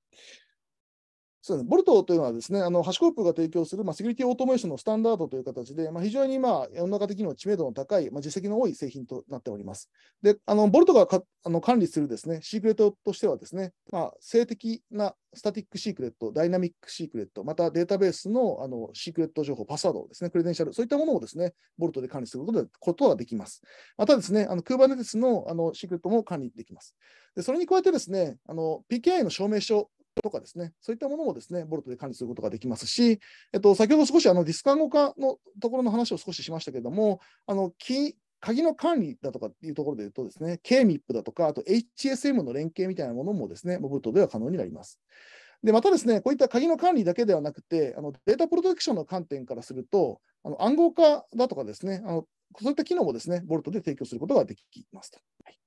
Speaker 1: そうですね、ボルトというのはですね、あのハシコープが提供する、まあ、セキュリティオートメーションのスタンダードという形で、まあ、非常に、まあ、世の中的にも知名度の高い、まあ、実績の多い製品となっております。で、あのボルトがあの管理するですね、シークレットとしてはですね、まあ、性的なスタティックシークレット、ダイナミックシークレット、またデータベースのあのシークレット情報、パスワードですね、クレデンシャル、そういったものをですね、ボルトで管理することでことができます。またですね、あの Kubernetes のあのシークレットも管理できます。でそれに加えてですね、PKI の証明書とかですね、そういったものもですね、ボルトで管理することができますし、えっと、先ほど少しあのディスカンゴ化のところの話を少ししましたけれども、あのキ鍵の管理だとかっていうところで言うとですね、KMIP だとか、あと HSM の連携みたいなものもですね、ボルトでは可能になります。で、またですね、こういった鍵の管理だけではなくて、あのデータプロテクションの観点からすると、あの暗号化だとかですね、あのそういった機能もですね、ボルトで提供することができますと。はい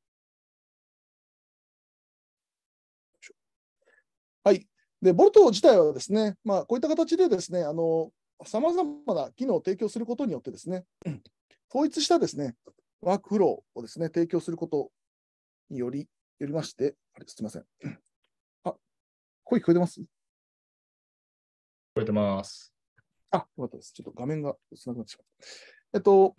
Speaker 1: はい。で、ボルト自体はですね、まあ、こういった形でですね、あの、さまざまな機能を提供することによってですね、統一したですね、ワークフローをですね、提供することにより、よりまして、あれすみません。あ、声聞こえてます聞こえてます。あ、よかったです。ちょっと画面がつなくなってしまった。えっと、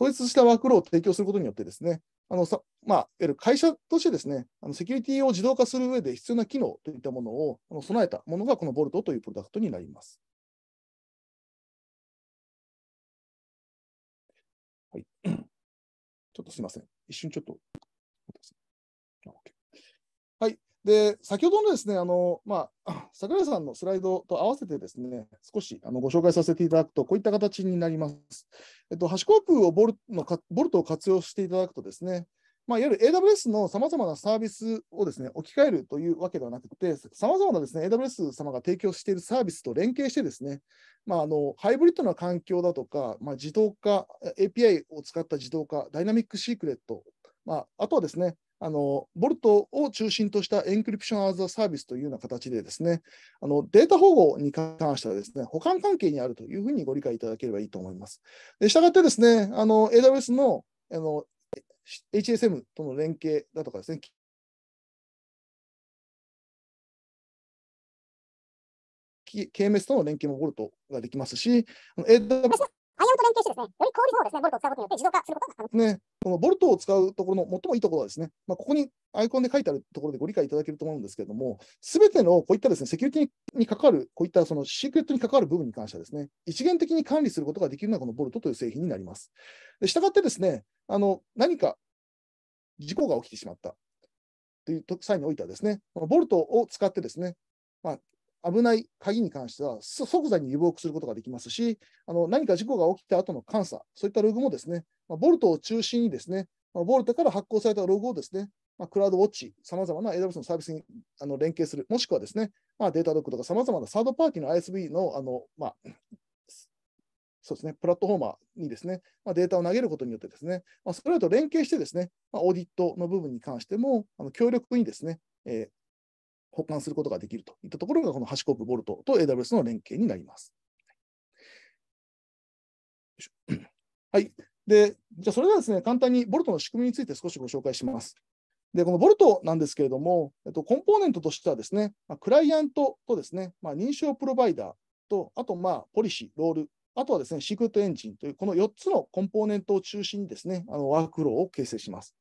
Speaker 1: 統一したワークフローを提供することによってですね、あのさまあ、る会社としてですね、あのセキュリティを自動化する上で必要な機能といったものをあの備えたものが、このボルトというプロダクトになります。はい、ちょっとすみません。一瞬ちょっと。はい。で先ほどのですねあの、まあ、桜井さんのスライドと合わせてですね少しあのご紹介させていただくとこういった形になります。えっと、ハシコープをボルのボルトを活用していただくとですね、まあ、いわゆる AWS のさまざまなサービスをですね置き換えるというわけではなくて、さまざまなですね AWS 様が提供しているサービスと連携してですね、まあ、あのハイブリッドな環境だとか、まあ、自動化、API を使った自動化、ダイナミックシークレット、まあ、あとはですね、あの、ボルトを中心としたエンクリプションアザサービスというような形でですね、あのデータ保護に関してはですね、保管関係にあるというふうにご理解いただければいいと思います。で、したがってですね、あの、AWS の、あの、HSM との連携だとかですね、
Speaker 3: KMS と
Speaker 1: の連携もボルトができますし、AWS ンと連携してですね、より効率のですね、ボルトを使うことによって自動化することが可能ね、このボルトを使うところの最もいいところはですね、まあ、ここにアイコンで書いてあるところでご理解いただけると思うんですけれども、すべてのこういったですね、セキュリティに関わる、こういったそのシークレットに関わる部分に関してはですね、一元的に管理することができるのがこのボルトという製品になります。したがってですね、あの、何か事故が起きてしまったという際においてはですね、ボルトを使ってですね、まあ、危ない鍵に関しては即座に予防することができますし、あの何か事故が起きた後の監査、そういったログもですね、まあ、ボルトを中心にですね、まあ、ボルトから発行されたログをですね、まあ、クラウドウォッチ、さまざまな AWS のサービスにあの連携する、もしくはですね、まあ、データドックとかさまざまなサードパーティーの i s b のあの、まあ、そうですね、プラットフォーマーにですね、まあ、データを投げることによってですね、まあ、それらと連携してですね、まあ、オーディットの部分に関しても、あの強力にですね、えー、保管することができるといったところが、このハシコープボルトと AWS の連携になります。はい。で、じゃあそれではですね、簡単にボルトの仕組みについて少しご紹介します。で、このボルトなんですけれども、えっと、コンポーネントとしてはですね、まあ、クライアントとですね、まあ、認証プロバイダーと、あと、まあ、ポリシー、ロール、あとはですね、シークレットエンジンという、この4つのコンポーネントを中心にですね、あのワークフローを形成します。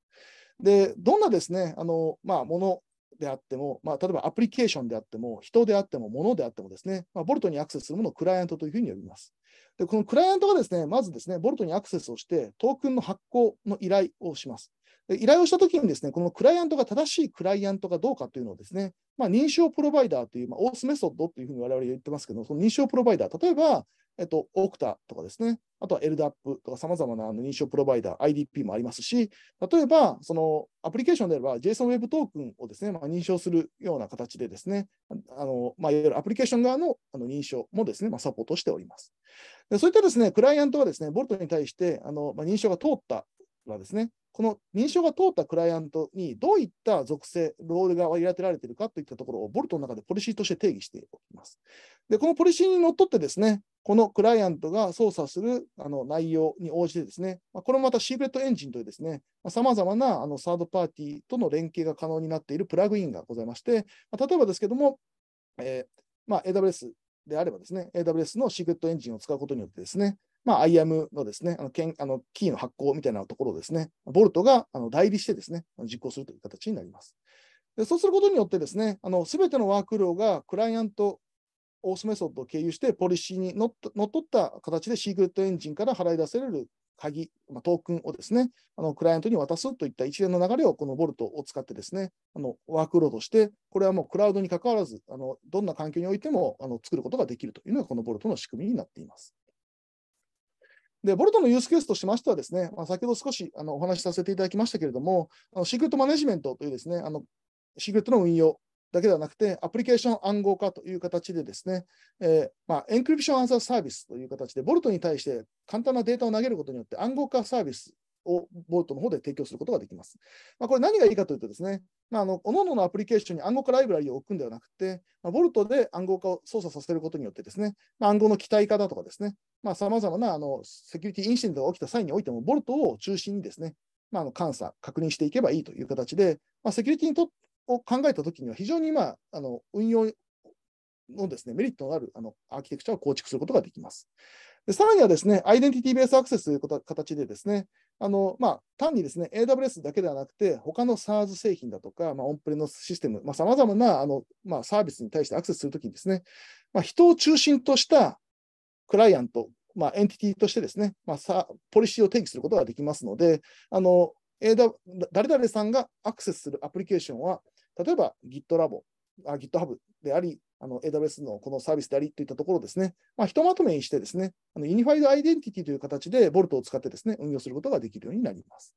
Speaker 1: で、どんなですね、あの、まあ、ものであっても、まあ、例えばアプリケーションであっても、人であっても、物であってもですね、まあ、ボルトにアクセスするものをクライアントというふうに呼びます。で、このクライアントがですね、まずですね、ボルトにアクセスをして、トークンの発行の依頼をします。で依頼をしたときにですね、このクライアントが正しいクライアントかどうかというのをですね、まあ、認証プロバイダーという、まあ、オースメソッドというふうに我々言ってますけど、その認証プロバイダー、例えば、えっと、オクタとかですね、あとは LDAP とか様々な認証プロバイダー、IDP もありますし、例えば、そのアプリケーションであれば JSON Web トークンをですね、まあ、認証するような形でですね、あのまあ、いわゆるアプリケーション側のあの認証もですね、まあ、サポートしております。でそういったですね、クライアントはですね、ボルトに対してあの、まあ、認証が通ったらですね、この認証が通ったクライアントにどういった属性、ロールが割り当てられているかといったところをボルトの中でポリシーとして定義しておきます。で、このポリシーにのっとってですね、このクライアントが操作するあの内容に応じてですね、まこれもまたシークレットエンジンというですね、さまざ、まなあのサードパーティーとの連携が可能になっているプラグインがございまして、ま例えばですけども、えー、まあ、AWS であればですね、AWS のシークレットエンジンを使うことによってですね、まあ、IAM のですね、あのけんあのキーの発行みたいなところをですね、ボルトがあの代理してですね、実行するという形になります。でそうすることによってですね、すべてのワーク量がクライアントオースメソッドを経由してポリシーにのっっとった形でシークレットエンジンから払い出せれる鍵、まあ、トークンをですね、あのクライアントに渡すといった一連の流れをこのボルトを使ってですね、あのワークロードして、これはもうクラウドに関わらず、あのどんな環境においてもあの作ることができるというのがこのボルトの仕組みになっています。で、ボルトのユースケースとしましてはですね、まあ、先ほど少しあのお話しさせていただきましたけれども、あのシークレットマネジメントというですね、あのシークレットの運用だけではなくて、アプリケーション暗号化という形でですね、えー、まあ、エンクリプションアンサーサービスという形で、ボルトに対して簡単なデータを投げることによって暗号化サービスをボルトの方で提供することができます。まあ、これ何がいいかというとですね、まあ、あの各々のアプリケーションに暗号化ライブラリを置くんではなくて、まあ、ボルトで暗号化を操作させることによってですね、まあ、暗号の期待化だとかですね、まあ、様々なあのセキュリティインシデントが起きた際においても、ボルトを中心にですね、まあ、あの監査、確認していけばいいという形で、まあ、セキュリティにとを考えたときには、非常に、まあ、あの運用のですねメリットのあるあのアーキテクチャを構築することができます。でさらにはですね、アイデンティティベースアクセスという形でですね、あのまあ、単にですね、AWS だけではなくて、他の SARS 製品だとか、まあ、オンプレのシステム、さまざ、まなあの、まあ、サービスに対してアクセスするときにですね、まあ、人を中心としたクライアント、まあ、エンティティとしてですね、まあ、ポリシーを定義することができますので、あの、誰々さんがアクセスするアプリケーションは、例えば GitLab、GitHub であり、あの AWS のこのサービスでありといったところですね、まあ、ひとまとめにしてですね、あのユニファイドアイデンティティという形で、ボルトを使ってですね、運用することができるようになります。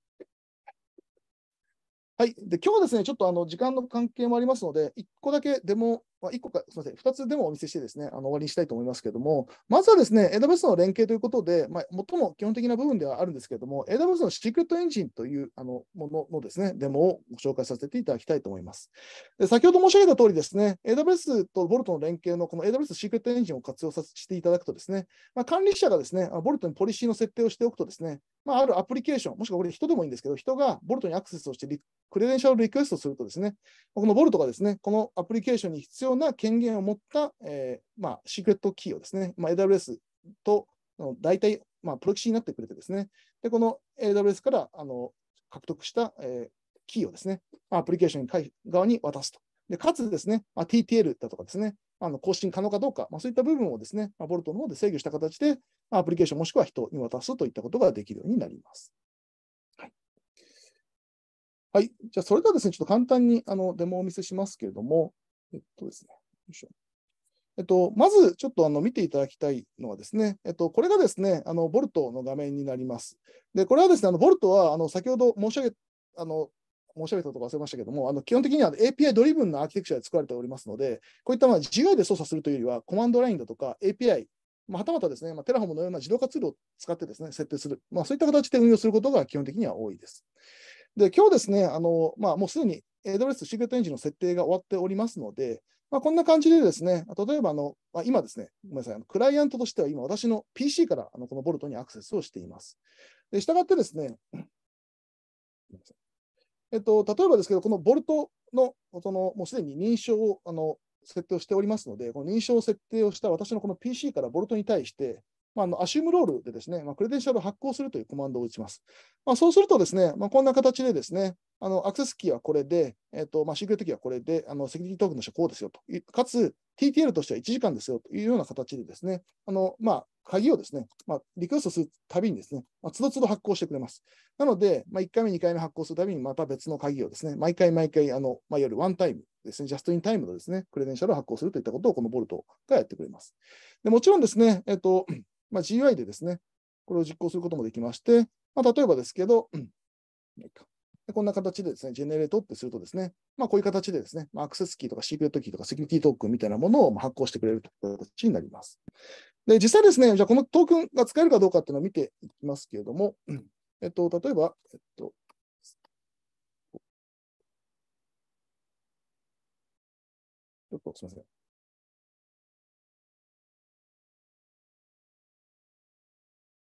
Speaker 1: はい。で、今日はですね、ちょっとあの時間の関係もありますので、1個だけデモまあ、1個か、すみません、2つでもお見せしてですね、あの終わりにしたいと思いますけれども、まずはですね、AWS の連携ということで、まあ、最も基本的な部分ではあるんですけれども、AWS のシークレットエンジンというあのもののですね、デモをご紹介させていただきたいと思います。で先ほど申し上げた通りですね、AWS と Volt の連携のこの AWS シークレットエンジンを活用させていただくとですね、まあ、管理者がですね、Volt にポリシーの設定をしておくとですね、まあ、あるアプリケーション、もしくはこれ人でもいいんですけど、人が Volt にアクセスをしてクレデンシャルリクエストするとですね、この Volt がですね、このアプリケーションに必要ような権限を持った、えー、まあ、シークレットキーをですね、まあ、AWS と大体、まあ、プロキシになってくれてですね、でこの AWS からあの獲得した、えー、キーをですね、アプリケーション側に渡すと。でかつですね、まあ、TTL だとかですね、あの更新可能かどうか、まあ、そういった部分をですね、まあ、ボルトの方で制御した形で、アプリケーションもしくは人に渡すといったことができるようになります。はい。はい、じゃあ、それではですね、ちょっと簡単にあのデモをお見せしますけれども、えっとですね。よいしょ。えっと、まずちょっとあの見ていただきたいのはですね、えっと、これがですね、あのボルトの画面になります。で、これはですね、あのボルトはあの先ほど申し上げ、あの申し上げたこと忘れましたけども、あの基本的には API ドリブンのアーキテクチャで作られておりますので、こういったまあ g u で操作するというよりは、コマンドラインだとか API、まあ、はたまたですね、まあ、テラフォームのような自動化ツールを使ってですね、設定する、まあ、そういった形で運用することが基本的には多いです。で、今日ですね、あのまあ、もうすでにアドレスシークレットエンジンの設定が終わっておりますので、まあ、こんな感じでですね、例えばあの、まあ、今ですね、ごめんなさい、クライアントとしては今私の PC からあのこのボルトにアクセスをしています。で、従ってですね、えっと、例えばですけど、このボルトの、そのもうすでに認証をあの設定をしておりますので、この認証設定をした私のこの PC からボルトに対して、まあ、あのアシュムロールでですね、まあ、クレデンシャルを発行するというコマンドを打ちます。まあ、そうするとですね、まあ、こんな形でですね、あのアクセスキーはこれで、えーとまあ、シークレットキーはこれで、あのセキュリティトークンとしてはこうですよと、かつ TTL としては1時間ですよというような形でですね、あのまあ、鍵をですね、まあ、リクエストするたびにですね、まつどつど発行してくれます。なので、まあ、1回目、2回目発行するたびに、また別の鍵をですね、毎回毎回、あの、まあ、夜ワンタイムですね、ジャストインタイムのですね、クレデンシャルを発行するといったことを、このボルトがやってくれます。でもちろんですね、えっ、と、まあ、GUI でですね、これを実行することもできまして、まあ、例えばですけど、こんな形でですね、ジェネレートってするとですね、まあ、こういう形でですね、アクセスキーとかシークレットキーとかセキュリティトークンみたいなものを発行してくれるという形になります。で、実際ですね、じゃあこのトークンが使えるかどうかっていうのを見ていきますけれども、えっと、例えば、えっと、ち
Speaker 3: ょっとすみません。よ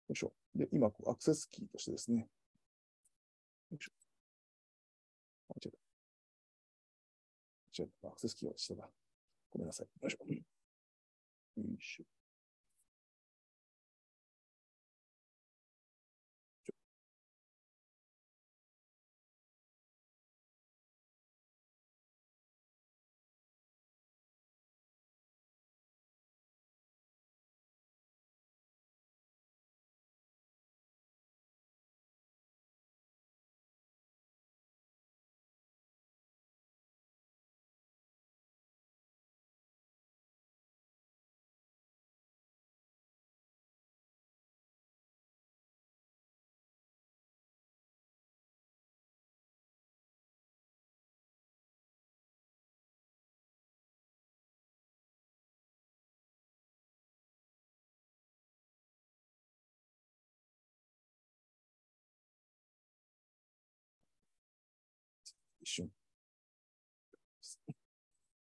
Speaker 3: いしょ。で、今、アクセスキーとしてですね。よいしょ。間違間違た。アクセスキーはてた。ごめんなさい。よいしょ。よいしょ。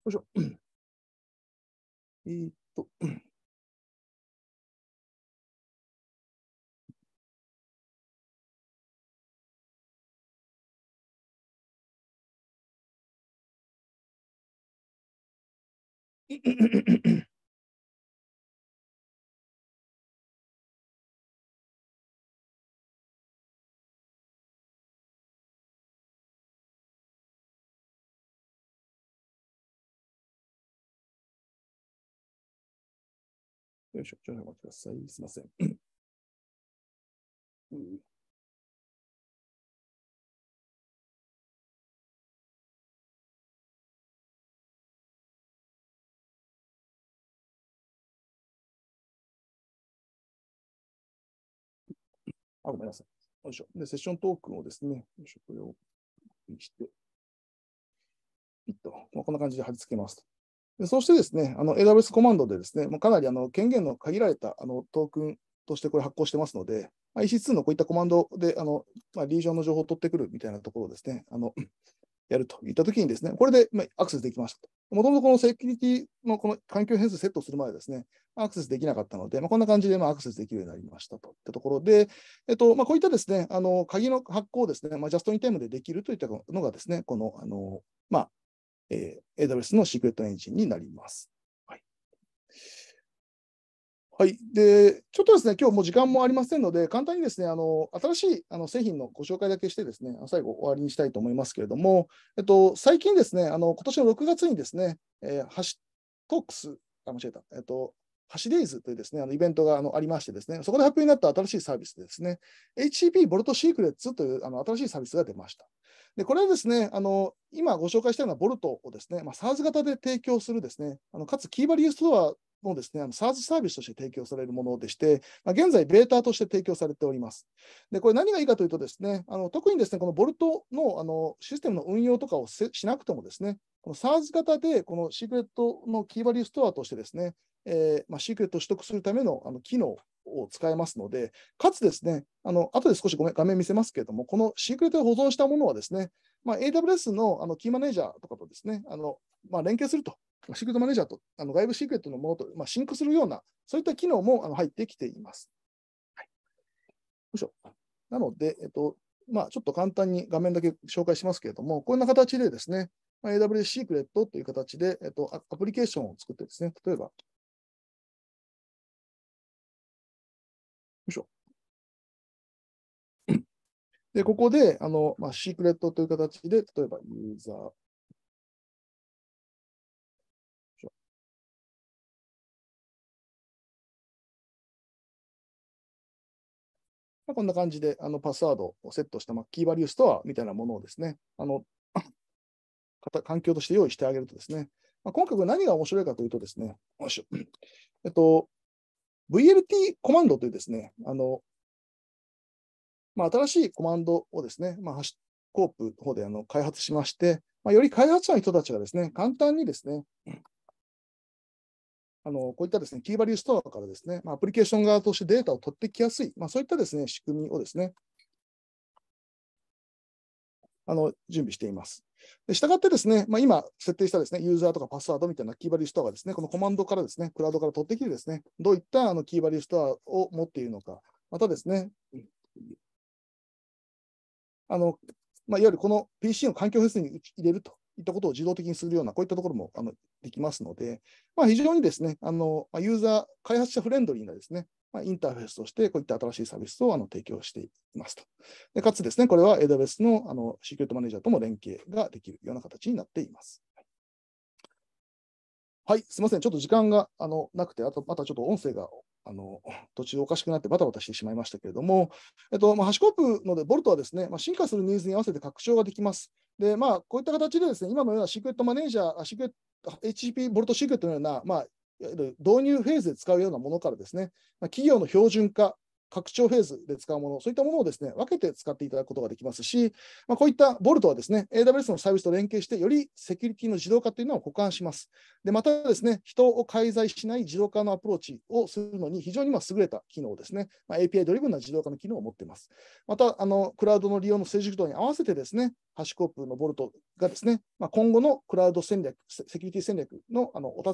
Speaker 3: いしょ。えー、っと。よいしょ、ちょっとお待ちください。すみません。うんあ、ごめんなさい。よいしょ。
Speaker 1: で、セッショントークンをですね、よいしょ、これをして、ピッと、まあ、こんな感じで貼り付けますそしてですね、AWS コマンドでですね、かなりあの権限の限られたあのトークンとしてこれ発行してますので、EC2 のこういったコマンドであの、まあ、リージョンの情報を取ってくるみたいなところをですね、あの やるといったときにですね、これでアクセスできましたと。もともとこのセキュリティのこの環境変数セットする前ですね、アクセスできなかったので、まあ、こんな感じでまあアクセスできるようになりましたといったところで、えっとまあ、こういったですね、あの鍵の発行をですね、まあ、ジャストインタイムでできるといったのがですね、このあの、まあ、えー、AWS のシークレットエンジンになります。はい。はい。で、ちょっとですね、今日も時間もありませんので、簡単にですね、あの、新しいあの製品のご紹介だけしてですね、最後終わりにしたいと思いますけれども、えっと、最近ですね、あの、今年の6月にですね、えー、ハッシュトークス、あ、間違えた、えっと、ハシデイズというですね、あのイベントがあのありましてですね、そこで発表になった新しいサービスですね、HTTP ボルトシークレッツというあの新しいサービスが出ました。で、これはですね、あの、今ご紹介したようなボルトをですね、まあ、SARS 型で提供するですね、あのかつキーバリューストアのですね、あの SARS サービスとして提供されるものでして、まあ、現在ベータとして提供されております。で、これ何がいいかというとですね、あの特にですね、このボルトのあのシステムの運用とかをしなくてもですね、この SARS 型でこのシークレットのキーバリューストアとしてですね、えー、まあ、シークレットを取得するためのあの機能を使えますので、かつですね、あの後で少しごめん画面見せますけれども、このシークレットを保存したものはですね、まあ、AWS のあのキーマネージャーとかとですね、あのまあ、連携すると、シークレットマネージャーとあの外部シークレットのものと、まあ、シンクするような、そういった機能もあの入ってきています。はい、よいしょなので、えっとまあ、ちょっと簡単に画面だけ紹介しますけれども、こんな形でですね、まあ、AWS シークレットという形で、えっと、アプリケーションを作ってですね、例えば、
Speaker 3: で、ここで、あの、まあ、シークレットという形で、例えばユーザー、まあ、こんな感じで、あの、パスワード
Speaker 1: をセットした、まあ、キーバリューストアみたいなものをですね、あの、環境として用意してあげるとですね、まあ、今回何が面白いかというとですね、えっと、VLT コマンドというですね、あの、まあ、新しいコマンドをですね、まあ、ハッシュコープの方であの開発しまして、まあ、より開発者の人たちがですね、簡単にですね、あのこういったですね、キーバリューストアからですね、まあ、アプリケーション側としてデータを取ってきやすい、まあ、そういったですね、仕組みをですね、あの準備しています。で従ってですね、まあ、今設定したですね、ユーザーとかパスワードみたいなキーバリューストアがですね、このコマンドからですね、クラウドから取ってきてですね、どういったあのキーバリューストアを持っているのか、またですね、あの、まあ、いわゆるこの PC の環境フェスに入れるといったことを自動的にするような、こういったところもあのできますので、まあ、非常にですね、あのユーザー、開発者フレンドリーなですね、まあ、インターフェースとして、こういった新しいサービスをあの提供していますと。でかつですね、これは AWS のあのシークレットマネージャーとも連携ができるような形になっています。はい、すみません。ちょっと時間があのなくて、あとまたちょっと音声があの途中おかしくなってバタバタしてしまいましたけれども、えっとまあ、ハッシコープのでボルトはですね、まあ、進化するニーズに合わせて拡張ができます。で、まあ、こういった形でですね、今のようなシークレットマネージャー、シークレット HTTP ボルトシークレットのような、まあ、導入フェーズで使うようなものからですね、まあ、企業の標準化拡張フェーズで使うもの、そういったものをですね、分けて使っていただくことができますし、まあ、こういったボルトはですね、AWS のサービスと連携して、よりセキュリティの自動化というのを補完します。で、またですね、人を介在しない自動化のアプローチをするのに非常にま優れた機能ですね、まあ、API ドリブンな自動化の機能を持っています。また、あの、クラウドの利用の成熟度に合わせてですね、ハッシュコープのボルトがですね、まあ、今後のクラウド戦略、セキュリティ戦略のあのおた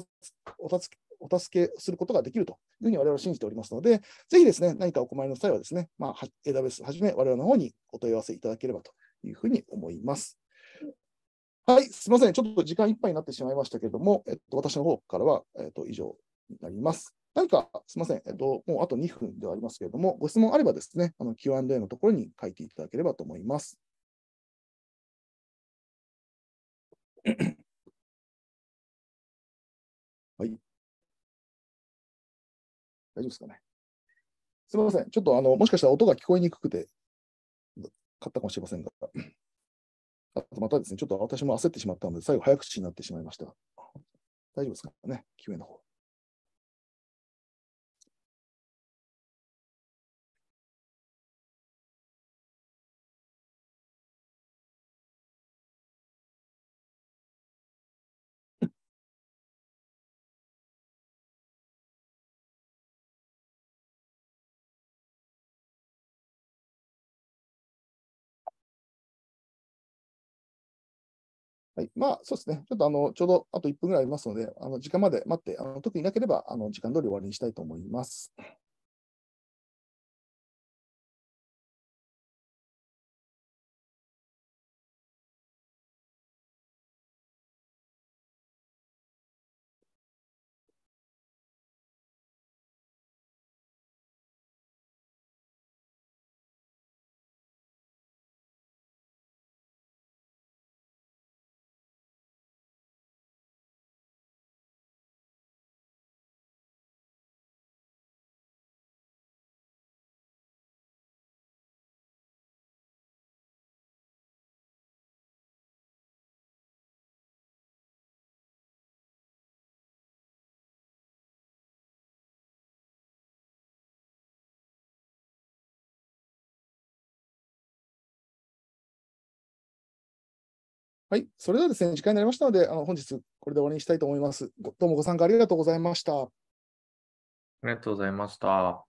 Speaker 1: つお助けすることができるというふうに我々は信じておりますので、ぜひですね、何かお困りの際はですね、まあ、AWS はじめ我々の方にお問い合わせいただければというふうに思います。はい、すみません。ちょっと時間いっぱいになってしまいましたけれども、えっと、私の方からは、えっと、以上になります。何か、すみません。えっと、もうあと2分ではありますけれども、ご質問あればですね、あの Q&A のところに書いていただければと思います。大丈夫ですかね。すみません。ちょっとあの、もしかしたら音が聞こえにくくて、買ったかもしれませんが。あとまたですね、ちょっと私も焦ってしまったので、最後早口になってしまいました。大丈夫ですかね、QA の方。
Speaker 3: はい、まあ、そうですね。ちょっとあの、ちょうどあと1分ぐらいありますので、あの時間まで待って、あの特になければ、あの時間通り終わりにしたいと思います。はい、それではですね、時間になりましたので、あの本日これで終わりにしたいと思います。どうもご参加ありがとうございました。ありがとうございました。